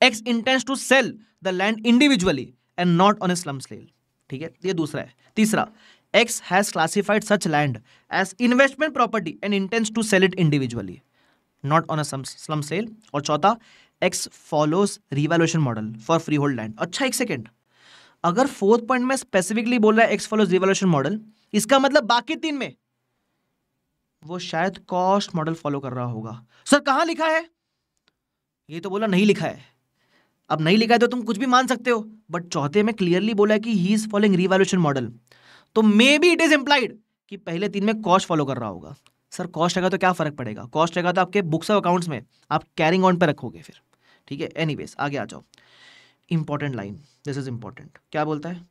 X intends to sell the land individually and not on A slum sale ठीक है ये दूसरा है तीसरा X has classified such land as investment property and intends to sell it individually not on a slump sale और चौथा X follows revaluation model for free hold land अच्छा एक सेकेंड अगर फोर्थ पॉइंट में स्पेसिफिकली बोल रहा है x follows revaluation model इसका मतलब बाकी तीन में वो शायद कॉस्ट मॉडल फॉलो कर रहा होगा सर कहां लिखा है ये तो बोला नहीं लिखा है अब नहीं लिखा है तो तुम कुछ भी मान सकते हो बट चौथे में क्लियरली बोला है कि he is following revaluation model तो may be it is implied कि पहले तीन में कॉस्ट फॉलो कर रहा होगा सर कॉस्ट रहेगा तो क्या फर्क पड़ेगा कॉस्ट रहेगा तो आपके बुक्स ऑफ अकाउंट्स में आप कैरिंग ऑन पर रखोगे फिर ठीक है एनी आगे आ जाओ important line this is important क्या बोलता है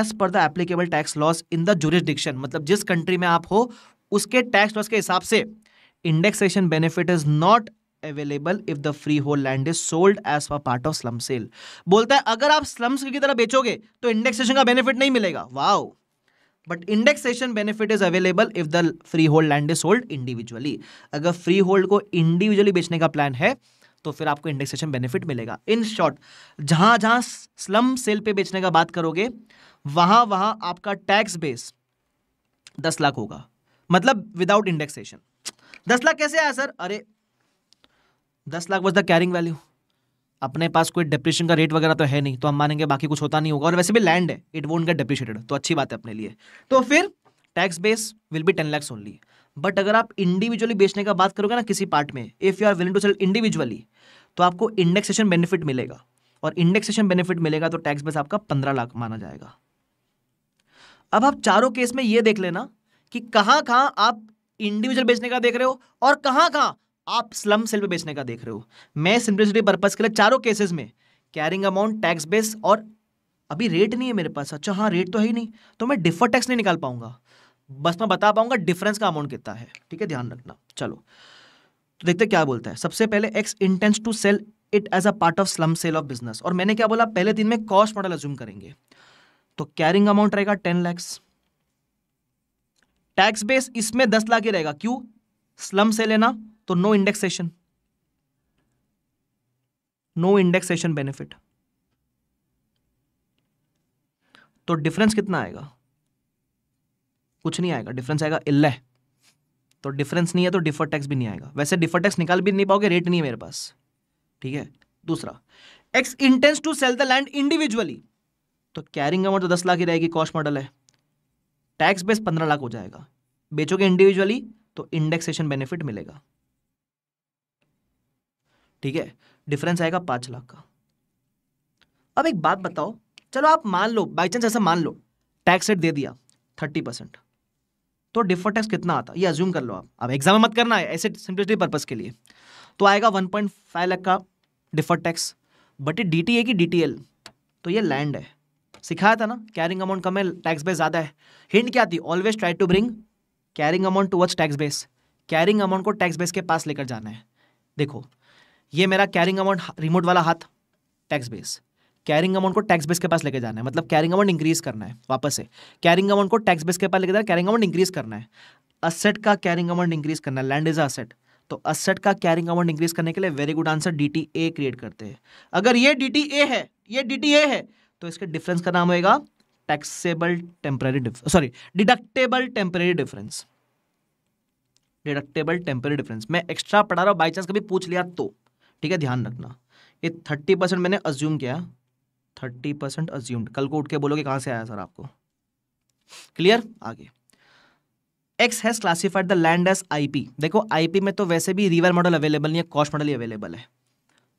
as per the applicable tax laws in the jurisdiction मतलब जिस कंट्री में आप हो उसके टैक्स लॉस के हिसाब से indexation benefit is not available if the free hold land is sold as a part of slump sale बोलता है अगर आप स्लम्स की तरह बेचोगे तो इंडेक्सेशन का बेनिफिट नहीं मिलेगा wow but indexation benefit is available if the free hold land is sold individually अगर फ्री होल्ड को इंडिविजुअली बेचने का प्लान है तो फिर आपको इंडेक्सेशन बेनिफिट मिलेगा इन शॉर्ट जहां जहां स्लम सेल पे बेचने का बात करोगे वहां वहां आपका टैक्स बेस दस लाख होगा मतलब विदाउट इंडेक्सेशन दस लाख कैसे आया सर अरे दस lakh was the carrying value अपने पास कोई डिप्रेशन का रेट वगैरह तो है नहीं तो हम मानेंगे बाकी कुछ होता नहीं होगा और वैसे भी लैंड है इट वोट गेट डिप्रिशिएटेड तो अच्छी बात है अपने लिए तो फिर tax base will be ten lakhs only but अगर आप इंडिविजुअली बेचने का बात करोगे ना किसी पार्ट में if you are willing to sell individually तो आपको इंडेक्सेशन बेनिफिट मिलेगा और इंडेक्सेशन बेनिफिट मिलेगा तो टैक्स बेस आपका पंद्रह लाख माना जाएगा अब आप चारों केस में यह देख लेना कि कहां कहां आप इंडिविजुअल बेचने का देख रहे हो और कहां कहां आप स्लम सेल पे बेचने का देख रहे हो मैं सिंप्लिसिटी पर्पज के लिए चारों केसेस में कैरिंग अमाउंट टैक्स बेस और अभी रेट नहीं है मेरे पास अच्छा हाँ रेट तो है ही नहीं तो मैं डिफर टैक्स नहीं निकाल पाऊंगा बस मैं बता पाऊंगा डिफरेंस का अमाउंट कितना है ठीक है ध्यान रखना चलो तो देखते क्या बोलता है सबसे पहले X intends to sell it as a part of slump sale of business और मैंने क्या बोला पहले दिन में कॉस्ट मॉडल एज्यूम करेंगे तो कैरिंग अमाउंट रहेगा टेन लैक्स टैक्स बेस इसमें दस लाख ही रहेगा क्यों स्लम सेल है ना तो no indexation no indexation benefit तो डिफरेंस कितना आएगा कुछ नहीं आएगा डिफरेंस आएगा इल्ले तो डिफरेंस नहीं है तो डिफर टैक्स भी नहीं आएगा वैसे डिफर टैक्स निकाल भी नहीं पाओगे रेट नहीं है मेरे पास ठीक है दूसरा X intends to sell the land individually तो कैरिंग अमाउंट तो दस लाख ही रहेगी कॉस्ट मॉडल है टैक्स बेस पंद्रह लाख हो जाएगा बेचोगे इंडिविजुअली तो इंडेक्सेशन बेनिफिट मिलेगा ठीक है डिफरेंस आएगा पांच लाख का अब एक बात बताओ चलो आप मान लो बाई चांस ऐसा मान लो टैक्स रेट दे दिया थर्टी परसेंट तो डिफर टैक्स कितना आता ये अज्यूम कर लो आप अब एग्जाम मत करना है ऐसे सिंप्लिसिटी पर्पज के लिए तो आएगा वन पॉइंट फाइव लाख का डिफर टैक्स बट ये डी टी ए की डी टी एल तो ये लैंड है सिखाया था ना कैरिंग अमाउंट कम है टैक्स बेस ज़्यादा है हिंट क्या थी always try to bring carrying amount to tax base carrying amount को टैक्स बेस के पास लेकर जाना है देखो ये मेरा कैरिंग अमाउंट रिमोट वाला हाथ टैक्स बेस कैरिंग अमाउंट को टैक्स बेस के पास लेके जाना है मतलब कैरिंग अमाउंट इंक्रीज करना है वापस से कैरिंग अमाउंट को टैक्स बेस के पास लेके जाना कैरिंग अमाउंट इंक्रीज करना है असेट का कैरिंग अमाउंट इंक्रीज करना है लैंड इज असेट तो असेट का कैरिंग अमाउंट इंक्रीज करने के लिए very good answer D T A create करते हैं अगर ये डी टी ए है ये डी टी ए है तो इसके डिफरेंस का नाम होगा taxable temporary sorry deductible temporary difference deductible temporary difference मैं एक्स्ट्रा पढ़ा रहा हूँ बाई चांस कभी पूछ लिया तो ठीक है ध्यान रखना ये थर्टी परसेंट मैंने अज्यूम किया थर्टी परसेंट अज्यूम्ड कल को उठ के बोलोगे कहां से आया सर आपको क्लियर आगे X has classified the land as IP देखो आईपी में तो वैसे भी रिवर मॉडल अवेलेबल नहीं है कॉस्ट मॉडल ही अवेलेबल है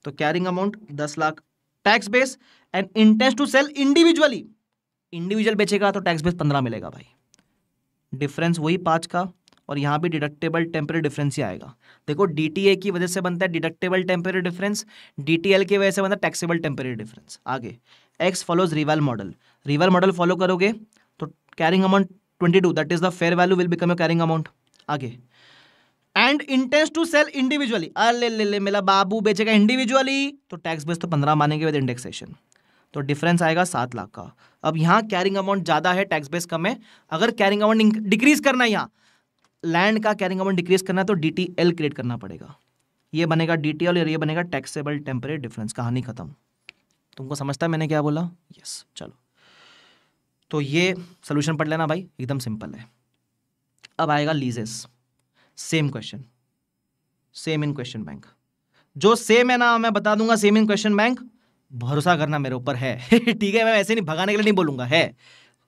तो कैरिंग अमाउंट दस lakh tax base and intends to sell individually individual बेचेगा तो टैक्स बेस पंद्रह मिलेगा भाई डिफरेंस वही पांच का और यहाँ भी डिडक्टेबल टेम्परेरी डिफरेंस ही आएगा देखो डी की वजह से बनता है डिडक्टेबल टेम्परेरी डिफरेंस डी की वजह से बनता है टैक्सेबल टेम्परेरी डिफरेंस आगे X follows reval model reval model follow करोगे तो carrying amount twenty two that is the fair value will become your carrying amount आगे and intends to sell individually अरे ले ले मेरा बाबू बेचेगा इंडिविजुअली तो टैक्स बेस तो पंद्रह मानेंगे विद इंडेक्सेशन तो डिफरेंस आएगा सात लाख का अब यहाँ कैरिंग अमाउंट ज़्यादा है टैक्स बेस कम है अगर कैरिंग अमाउंट डिक्रीज करना है यहाँ लैंड का कैरिंग अमाउंट डिक्रीज करना है तो डी क्रिएट करना पड़ेगा ये बनेगा डी और ये बनेगा टैक्सेबल टेम्परे डिफरेंस कहानी खत्म तुमको समझता है मैंने क्या बोला यस yes, चलो तो ये सोल्यूशन पढ़ लेना भाई एकदम सिंपल है अब आएगा leases same question same in question bank जो सेम है ना मैं बता दूंगा सेम इन क्वेश्चन बैंक भरोसा करना मेरे ऊपर है ठीक है मैं ऐसे नहीं भगाने के लिए नहीं बोलूंगा है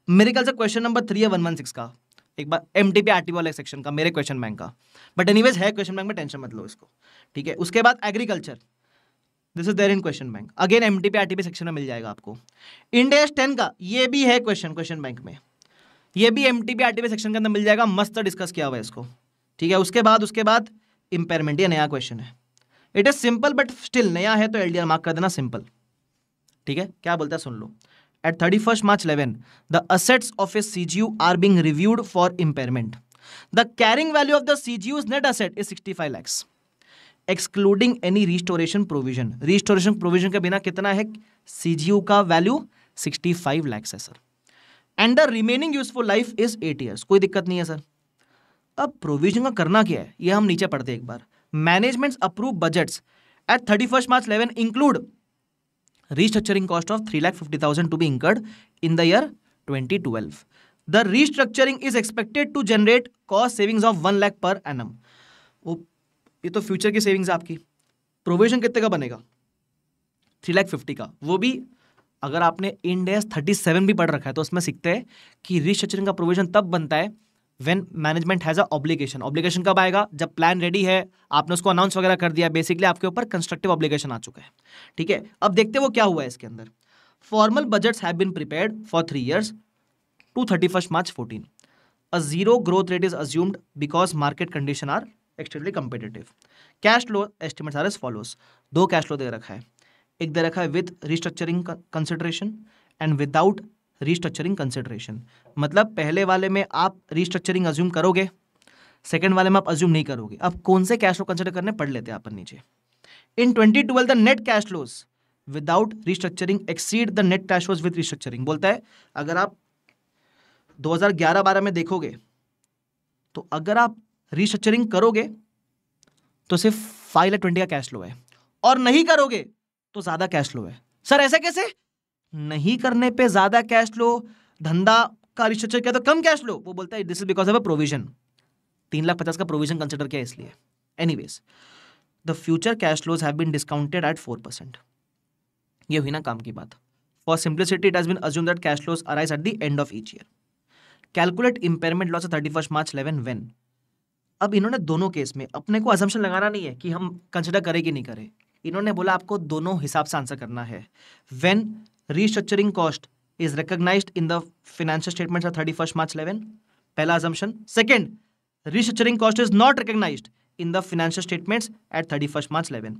मेरे ख्याल से क्वेश्चन नंबर थ्री है वन वन सिक्स का एक बार M T P R T वाले सेक्शन का मेरे क्वेश्चन बैंक का बट एनीवेज है क्वेश्चन बैंक में टेंशन मत लो इसको ठीक है उसके बाद agriculture this is there in question bank again M T P R T P section में मिल जाएगा आपको इंडेस टेन का ये भी है क्वेश्चन क्वेश्चन बैंक में ये भी M T P R T P section के अंदर मिल जाएगा मस्त डिस्कस किया हुआ है इसको ठीक है उसके बाद उसके बाद इंपेयरमेंट ये नया क्वेश्चन है it is simple but still नया है तो एल डी आर मार्क कर देना सिंपल ठीक है क्या बोलता है सुन लो at 31st March 11, the assets of a CGU are being reviewed for impairment. The carrying value of the CGU's net asset is 65 lakhs, excluding any restoration provision. Restoration provision के बिना कितना है CGU का value 65 lakhs है सर. And the remaining useful life is 8 years. कोई दिक्कत नहीं है सर. अब प्रोविजन का करना क्या है ये हम नीचे पढ़ते हैं एक बार. Management's approved budgets at 31st March 11 include restructuring cost of 3,50,000 to be incurred in the year 2012. The restructuring is expected to generate cost savings of 1 lakh per annum. वो ये तो फ्यूचर की सेविंग्स आपकी प्रोविजन कितने का बनेगा three lakh fifty का वो भी अगर आपने इंडेस थर्टी सेवन भी पढ़ रखा है तो उसमें सीखते हैं कि रिस्ट्रक्चरिंग का प्रोविजन तब बनता है when management has a obligation obligation कब आएगा जब प्लान रेडी है आपने उसको अनाउंस वगैरह कर दिया बेसिकली आपके ऊपर कंस्ट्रक्टिव ऑब्लिगेशन आ चुका है ठीक है अब देखते हैं वो क्या हुआ है इसके अंदर formal budget have been prepare for three years to thirty first March fourteen a zero growth rate is assumed because market condition are extremely competitive cash flow estimate are as follows दो cash flow दे रखा है एक दे रखा है with restructuring consideration and without restructuring consideration मतलब पहले वाले में आप रीस्ट्रक्चरिंग अज्यूम करोगे सेकेंड वाले में आप अज्यूम नहीं करोगे अब कौन से कैश फ्लो कंसिडर करने पढ़ लेते हैं अपन नीचे in twenty twelve the net cash flows without restructuring exceed the net cash flows with restructuring बोलता है अगर आप 2011-12 में देखोगे तो अगर आप रिस्ट्रक्चरिंग करोगे तो सिर्फ फाइव लाख ट्वेंटी का कैश फ्लो है और नहीं करोगे तो ज़्यादा कैश फ्लो है सर ऐसे कैसे नहीं करने पे ज़्यादा कैश लो धंधा का रिस्ट्रक्चर किया तो कम कैश लो वो बोलता है this is because of a provision तीन लाख पचास का प्रोविजन कंसिडर किया इसलिए anyways the future cash flows have been discounted at four percent ये हुई ना काम की बात for simplicity it has been assume that cash flows arise at the end of each year calculate impairment loss thirty first March eleven when अब इन्होंने दोनों case में अपने को अजम्पन लगाना नहीं है कि हम कंसिडर करें कि नहीं करें इन्होंने बोला आपको दोनों हिसाब से आंसर करना है when restructuring is is in in the financial statements thirty first March eleven पहला second Second, cost is not recognize in the financial statement at thirty first March eleven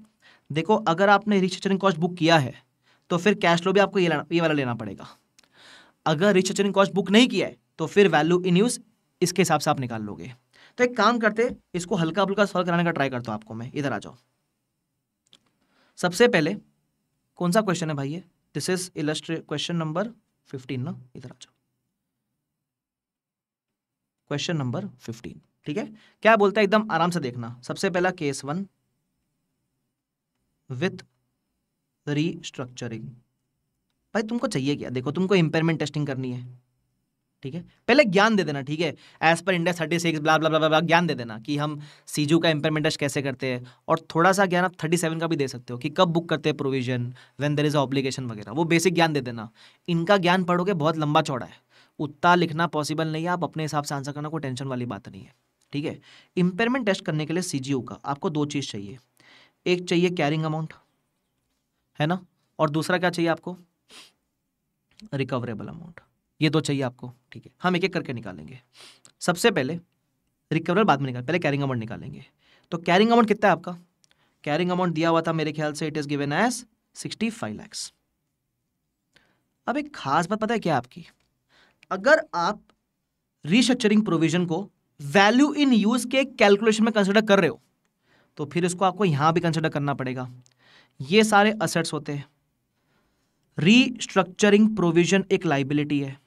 देखो अगर आपने रिस्ट्रक्चरिंग कॉस्ट बुक किया है तो फिर cash flow भी आपको ये लेना ये वाला लेना पड़ेगा अगर रिस्ट्रक्चरिंग कॉस्ट बुक नहीं किया है तो फिर वैल्यू इन यूज इसके हिसाब से आप निकाल लोगे तो एक काम करते इसको हल्का फुल्का सॉल्व कराने का ट्राई करता हूं आपको मैं इधर आ जाओ सबसे पहले कौन सा क्वेश्चन है भाई ये this is illustration question number fifteen ना इधर आ जाओ क्वेश्चन नंबर फिफ्टीन ठीक है क्या बोलता है एकदम आराम से देखना सबसे पहला केस वन विथ रीस्ट्रक्चरिंग भाई तुमको चाहिए क्या देखो तुमको इंपेयरमेंट टेस्टिंग करनी है ठीक है पहले ज्ञान दे देना ठीक है as per India thirty six blah blah blah ज्ञान दे देना कि हम सीजू का इम्पेयरमेंट टेस्ट कैसे करते हैं और थोड़ा सा ज्ञान आप थर्टी सेवन का भी दे सकते हो कि कब बुक करते हैं provision when there is obligation वगैरह वो बेसिक ज्ञान दे देना इनका ज्ञान पढ़ोगे बहुत लंबा चौड़ा है उतना लिखना पॉसिबल नहीं है आप अपने हिसाब से आंसर करना कोई टेंशन वाली बात नहीं है ठीक है इंपेयरमेंट टेस्ट करने के लिए सी का आपको दो चीज़ चाहिए एक चाहिए कैरिंग अमाउंट है ना और दूसरा क्या चाहिए आपको रिकवरेबल अमाउंट ये दो चाहिए आपको ठीक है हम एक एक करके निकालेंगे सबसे पहले रिकवरल बाद में निकाल पहले कैरिंग अमाउंट निकालेंगे तो कैरिंग अमाउंट कितना है आपका कैरिंग अमाउंट दिया हुआ था मेरे ख्याल से it is given as sixty five lakhs अब एक खास बात पता है क्या आपकी अगर आप रिस्ट्रक्चरिंग प्रोविजन को वैल्यू इन यूज के कैलकुलेशन में कंसिडर कर रहे हो तो फिर इसको आपको यहां भी कंसिडर करना पड़ेगा ये सारे असेट्स होते हैं रीस्ट्रक्चरिंग प्रोविजन एक लाइबिलिटी है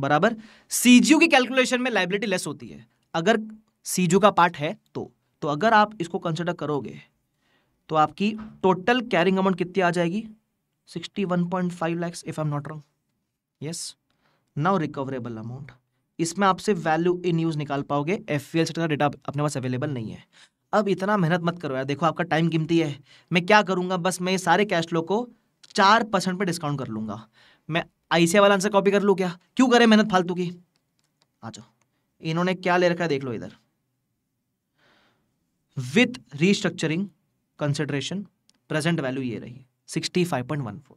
बराबर सीजीओ की कैलकुलेशन में लाइबिलिटी लेस होती है अगर सीजीओ का पार्ट है तो तो अगर आप इसको कंसिडर करोगे तो आपकी टोटल कैरिंग अमाउंट कितनी आ जाएगी sixty one point five lakhs if I am not wrong yes now recoverable amount इसमें आपसे वैल्यू इन यूज निकाल पाओगे एफ पी का डेटा अपने पास अवेलेबल नहीं है अब इतना मेहनत मत करो यार देखो आपका टाइम कीमती है मैं क्या करूंगा बस मैं सारे कैश लो को चार परसेंट पर डिस्काउंट कर लूंगा मैं आईसीआई वाला आंसर कॉपी कर लू क्या क्यों करे मेहनत फालतू की आ जाओ इन्होंने क्या ले रखा है देख लो इधर with restructuring consideration present value ये रही sixty five point one four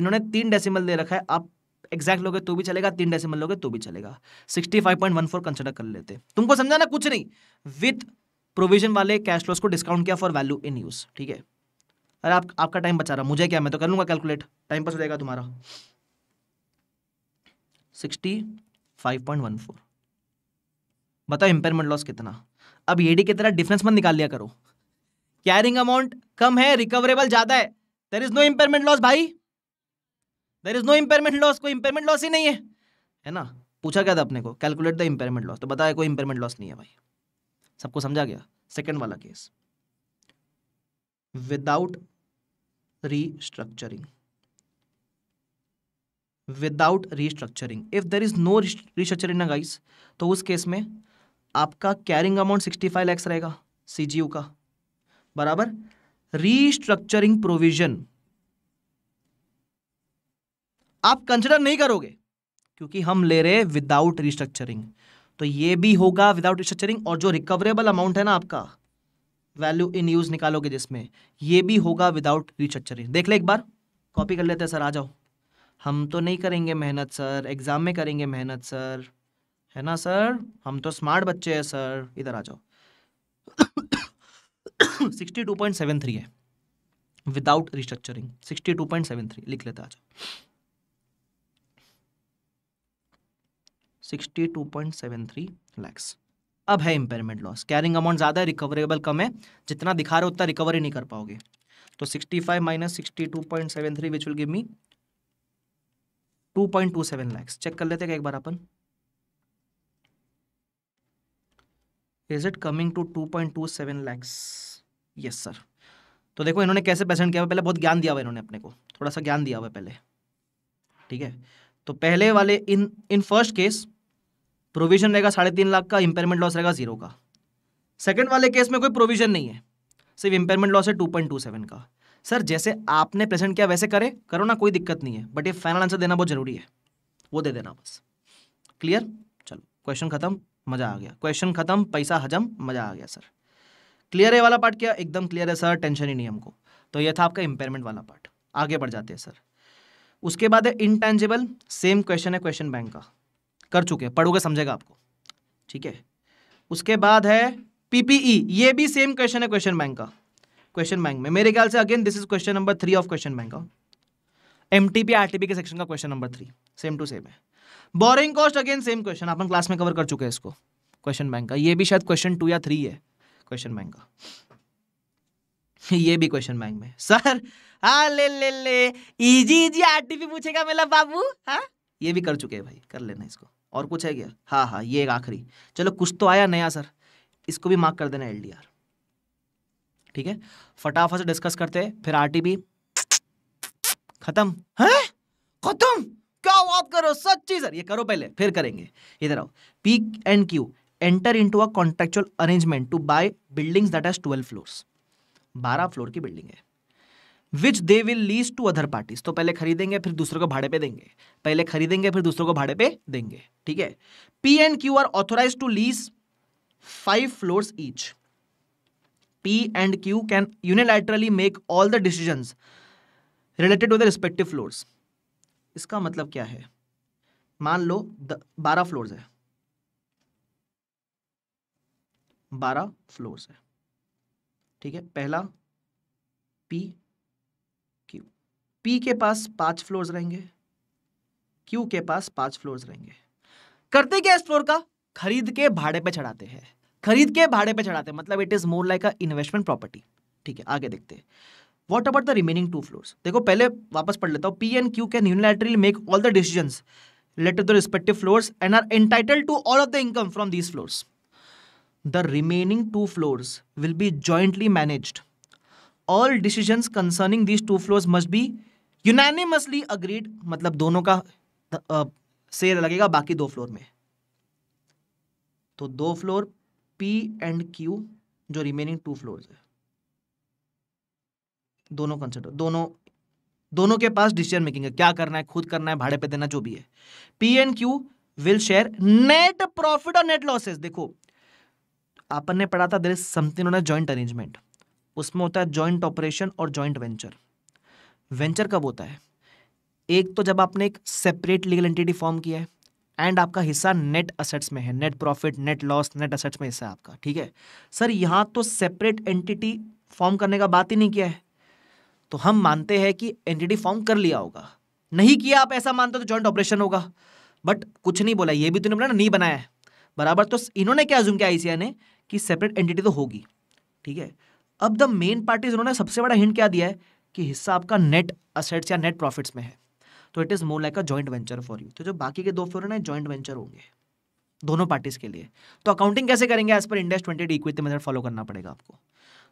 इन्होंने तीन डेसिमल दे रखा है आप एग्जैक्ट लोगे तो भी चलेगा तीन डेसिमल लोगे तो भी चलेगा sixty five point one four consider कर लेते तुमको समझाना कुछ नहीं विथ प्रोविजन वाले कैश लॉस को डिस्काउंट किया फॉर वैल्यू इन यूज ठीक है अरे आप आपका टाइम बचा रहा मुझे क्या मैं तो कर लूंगा कैलकुलेट टाइम पास हो जाएगा तुम्हारा 65.14 बताओ इंपेयरमेंट लॉस कितना अब ईडी की तरह डिफरेंस मत निकाल लिया करो कैरिंग अमाउंट कम है रिकवरेबल ज्यादा है there is no impairment loss भाई there is no impairment loss कोई इंपेयरमेंट लॉस ही नहीं है है ना पूछा गया था अपने को कैलकुलेट द इंपेयरमेंट लॉस तो बताया कोई इंपेयरमेंट लॉस नहीं है भाई सबको समझा गया सेकेंड वाला case without restructuring without restructuring if there is no restructuring ना गाइस तो उस केस में आपका carrying amount sixty five lakhs रहेगा सी जी यू का बराबर रिस्ट्रक्चरिंग प्रोविजन आप कंसिडर नहीं करोगे क्योंकि हम ले रहे विदाउट रिस्ट्रक्चरिंग तो ये भी होगा विदाउट रिस्ट्रक्चरिंग और जो रिकवरेबल अमाउंट है ना आपका वैल्यू इन यूज निकालोगे जिसमें ये भी होगा विदाउट रिस्ट्रक्चरिंग देख ले एक बार कॉपी कर लेते हैं सर आ जाओ हम तो नहीं करेंगे मेहनत सर एग्ज़ाम में करेंगे मेहनत सर है ना सर हम तो स्मार्ट बच्चे हैं सर इधर आ जाओ sixty two point seven three है without restructuring sixty two point seven three लिख लेते आ जाओ sixty two point seven three lakhs अब है इंपेयरमेंट लॉस कैरिंग अमाउंट ज़्यादा है रिकवरेबल कम है जितना दिखा रहे हो उतना रिकवरी नहीं कर पाओगे तो sixty five minus sixty two point seven three which will give me two point two seven lakhs check कर लेते हैं एक बार अपन is it coming to two point two seven lakhs yes sir तो देखो इन्होंने कैसे पेशेंट किया पहले बहुत ज्ञान दिया हुआ इन्होंने अपने को थोड़ा सा ज्ञान दिया हुआ पहले ठीक है तो पहले वाले in in first case provision रहेगा साढ़े तीन लाख का इंपेयरमेंट लॉस रहेगा जीरो का सेकंड वाले केस में कोई प्रोविजन नहीं है सिर्फ इंपेयरमेंट लॉस है टू पॉइंट टू सेवन का सर जैसे आपने प्रेजेंट किया वैसे करे करो ना कोई दिक्कत नहीं है बट ये फाइनल आंसर देना बहुत ज़रूरी है वो दे देना बस क्लियर चलो क्वेश्चन खत्म मज़ा आ गया क्वेश्चन खत्म पैसा हजम मज़ा आ गया सर क्लियर है वाला पार्ट क्या एकदम क्लियर है सर टेंशन ही नहीं हमको तो यह था आपका इम्पेयरमेंट वाला पार्ट आगे बढ़ जाते हैं सर उसके बाद है इनटेंजिबल सेम क्वेश्चन है क्वेश्चन बैंक का कर चुके हैं पढ़ोगे समझेगा आपको ठीक है उसके बाद है पीपीई e, ये भी सेम क्वेश्चन है क्वेश्चन बैंक का क्वेश्चन बैंक में मेरे ख्याल से again this is question number three of question bank M T P R के सेक्शन का question number three same to same है borrowing cost again same question अपन क्लास में कवर कर चुके हैं इसको क्वेश्चन बैंक का ये भी शायद क्वेश्चन टू या थ्री है क्वेश्चन बैंक का ये भी क्वेश्चन बैंक में सर हा ले ले ले इजी इजी आरटीपी पूछेगा मेरा बाबू हाँ ये भी कर चुके हैं भाई कर लेना इसको और कुछ है क्या हाँ हाँ ये एक आखिरी चलो कुछ तो आया नया सर इसको भी मार्क कर देना एलडीआर ठीक है फटाफट से डिस्कस करते हैं फिर बी खत्म है खत्म क्या बात करो सच्ची सर ये करो पहले फिर करेंगे इधर आओ P and Q enter to a contractual arrangement to buy buildings that has twelve floors बारह फ्लोर की बिल्डिंग है which they will lease to other parties तो पहले खरीदेंगे फिर दूसरों को भाड़े पे देंगे पहले खरीदेंगे फिर दूसरों को भाड़े पे देंगे ठीक है P and Q are authorise to lease five floors each P and Q can unilaterally make all the decisions related to the respective floors. इसका मतलब क्या है मान लो बारह फ्लोर्स है बारह फ्लोर्स है ठीक है पहला पी क्यू पी के पास पांच फ्लोर्स रहेंगे क्यू के पास पांच फ्लोर्स रहेंगे करते क्या इस फ्लोर का खरीद के भाड़े पे चढ़ाते हैं खरीद के भाड़े पे चढ़ाते हैं मतलब it is more like a investment property ठीक है आगे देखते हैं what about the remaining two floors देखो पहले वापस पढ़ लेता हूँ P and Q can unilaterally make all the decision related the respective floors and are entitled to all of the income from these floors the remaining two floors will be jointly manage all decision concerning these two floors must be unanimously agreed मतलब दोनों का share लगेगा बाकी दो floor में तो दो floor P and Q जो रिमेनिंग टू फ्लोर्स है दोनों कंसिडर दोनों दोनों के पास डिसीजन मेकिंग है क्या करना है खुद करना है भाड़े पे देना जो भी है P and Q will share net profit और नेट लॉसेस देखो अपन ने पढ़ा था there is something on joint arrangement उसमें होता है जॉइंट ऑपरेशन और जॉइंट वेंचर वेंचर कब होता है एक तो जब आपने एक सेपरेट लीगल एंटिटी फॉर्म किया है एंड आपका हिस्सा नेट असेट्स में है net profit net loss net assets में हिस्सा आपका ठीक है सर यहाँ तो सेपरेट एंटिटी फॉर्म करने का बात ही नहीं किया है तो हम मानते हैं कि एंटिटी फॉर्म कर लिया होगा नहीं किया आप ऐसा मानते तो जॉइंट ऑपरेशन होगा बट कुछ नहीं बोला ये भी तो इन्होंने नहीं बनाया है बराबर तो इन्होंने क्या जूम किया आईसीआई ने कि सेपरेट एंटिटी तो होगी ठीक है अब द मेन पार्टीज उन्होंने सबसे बड़ा हिंट क्या दिया है कि हिस्सा आपका नेट असेट्स या नेट प्रॉफिट्स में है तो it is more like a joint venture for you तो जो बाकी के दो फॉरन ना ज्वाइंट वेंचर होंगे दोनों पार्टीज के लिए तो अकाउंटिंग कैसे करेंगे as per Ind AS twenty equity method follow करना पड़ेगा आपको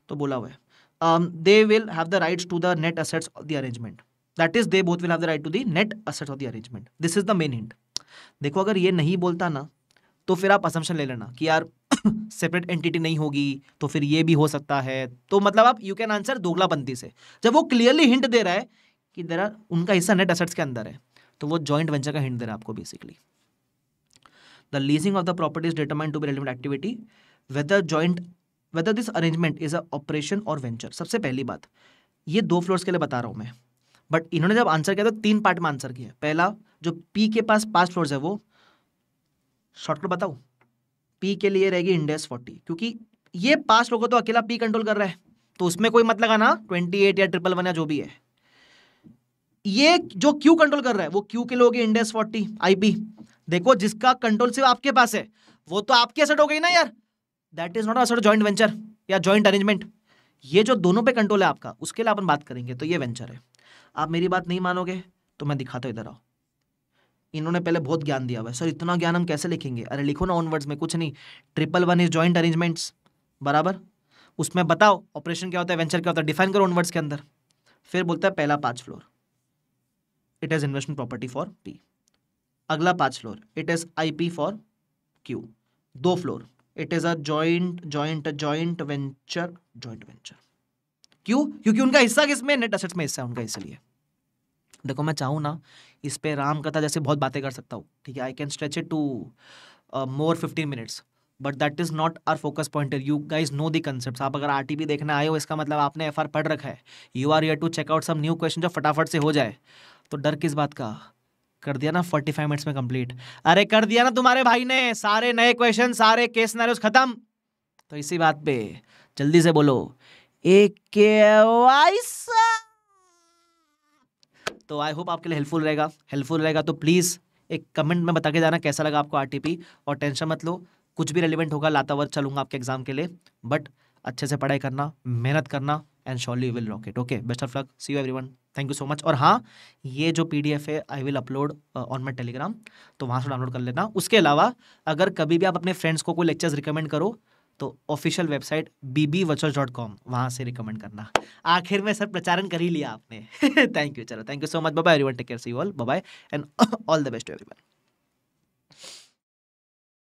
तो बोला हुआ है they will have the rights to the net assets of the arrangement that is they both will have the right to the net assets of the arrangement this is the main hint देखो अगर ये नहीं बोलता ना तो फिर आप assumption ले लेना कि यार सेपरेट एंटिटी नहीं होगी तो फिर ये भी हो सकता है तो मतलब आप यू कैन आंसर दोगला दोगलापंथी से जब वो क्लियरली हिंट दे रहा है कि जरा उनका हिस्सा नेट असेट्स के अंदर है तो वो जॉइंट वेंचर का हिंट दे रहा है आपको basically the leasing of the properties determine to be relevant activity whether joint whether this arrangement is a operation और वेंचर सबसे पहली बात ये दो फ्लोर्स के लिए बता रहा हूँ मैं बट इन्होंने जब आंसर किया तो तीन पार्ट में आंसर किया पहला जो पी के पास पांच फ्लोर्स है वो शॉर्टकट बताऊँ पी के लिए रहेगी इंडेस 40 क्योंकि ये पांच लोगों तो अकेला पी कंट्रोल कर रहा है तो उसमें कोई मत लगाना 28 या ट्रिपल वन या जो भी है ये जो क्यू कंट्रोल कर रहा है वो क्यू के लिए इंडेस फोर्टी आईपी देखो जिसका कंट्रोल सिर्फ आपके पास है वो तो आपकी असट हो गई ना यार that is not asset joint venture या ज्वाइंट अरेंजमेंट ये जो दोनों पे कंट्रोल है आपका उसके लिए अपन बात करेंगे तो ये वेंचर है आप मेरी बात नहीं मानोगे तो मैं दिखाता हूँ इधर आओ इन्होंने पहले बहुत ज्ञान दिया हुआ है सर इतना ज्ञान हम कैसे लिखेंगे अरे लिखो ना ऑनवर्ड्स में कुछ नहीं triple one is joint arrangements बराबर उसमें बताओ ऑपरेशन क्या होता है वेंचर क्या होता है डिफाइन करो ऑनवर्ड्स के अंदर फिर बोलता है पहला पाँच floor it has investment property for P अगला पांच floor it is I P for Q दो floor it is a joint joint joint venture joint venture क्यों क्योंकि उनका हिस्सा किसमें नेट असेट्स में हिस्सा उनका इसलिए देखो मैं चाहूँ ना इस पर राम कथा जैसे बहुत बातें कर सकता हूँ ठीक है I can stretch it to more fifteen minutes but that is not our focus point you guys know the concept आप अगर आर टी पी देखने आए हो इसका मतलब आपने एफ आर पढ़ रखा है you are here to check out some new question जो फटाफट से हो जाए तो डर किस बात का कर दिया ना फोर्टी फाइव मिनट्स में कंप्लीट अरे कर दिया ना तुम्हारे भाई ने सारे नए क्वेश्चन सारे केस नारे खत्म तो इसी बात पे जल्दी से बोलो एक तो आई होप आपके लिए हेल्पफुल रहेगा हेल्पफुल रहेगा तो प्लीज़ एक कमेंट में बता के जाना कैसा लगा आपको आरटीपी और टेंशन मत लो कुछ भी रेलिवेंट होगा लाता हुआ चलूंगा आपके एग्जाम के लिए बट अच्छे से पढ़ाई करना मेहनत करना and surely you will rock it okay best of luck see you everyone thank you so much और हाँ ये जो पी है I will upload on my Telegram तो वहाँ से डाउनलोड कर लेना उसके अलावा अगर कभी भी आप अपने फ्रेंड्स को कोई लेक्चर्स रिकमेंड करो तो official website B B vouchers dot com वहाँ से रिकमेंड करना आखिर में सर प्रचारण कर ही लिया आपने थैंक यू चलो thank you so much bye everyone take care see all bye and all the best everyone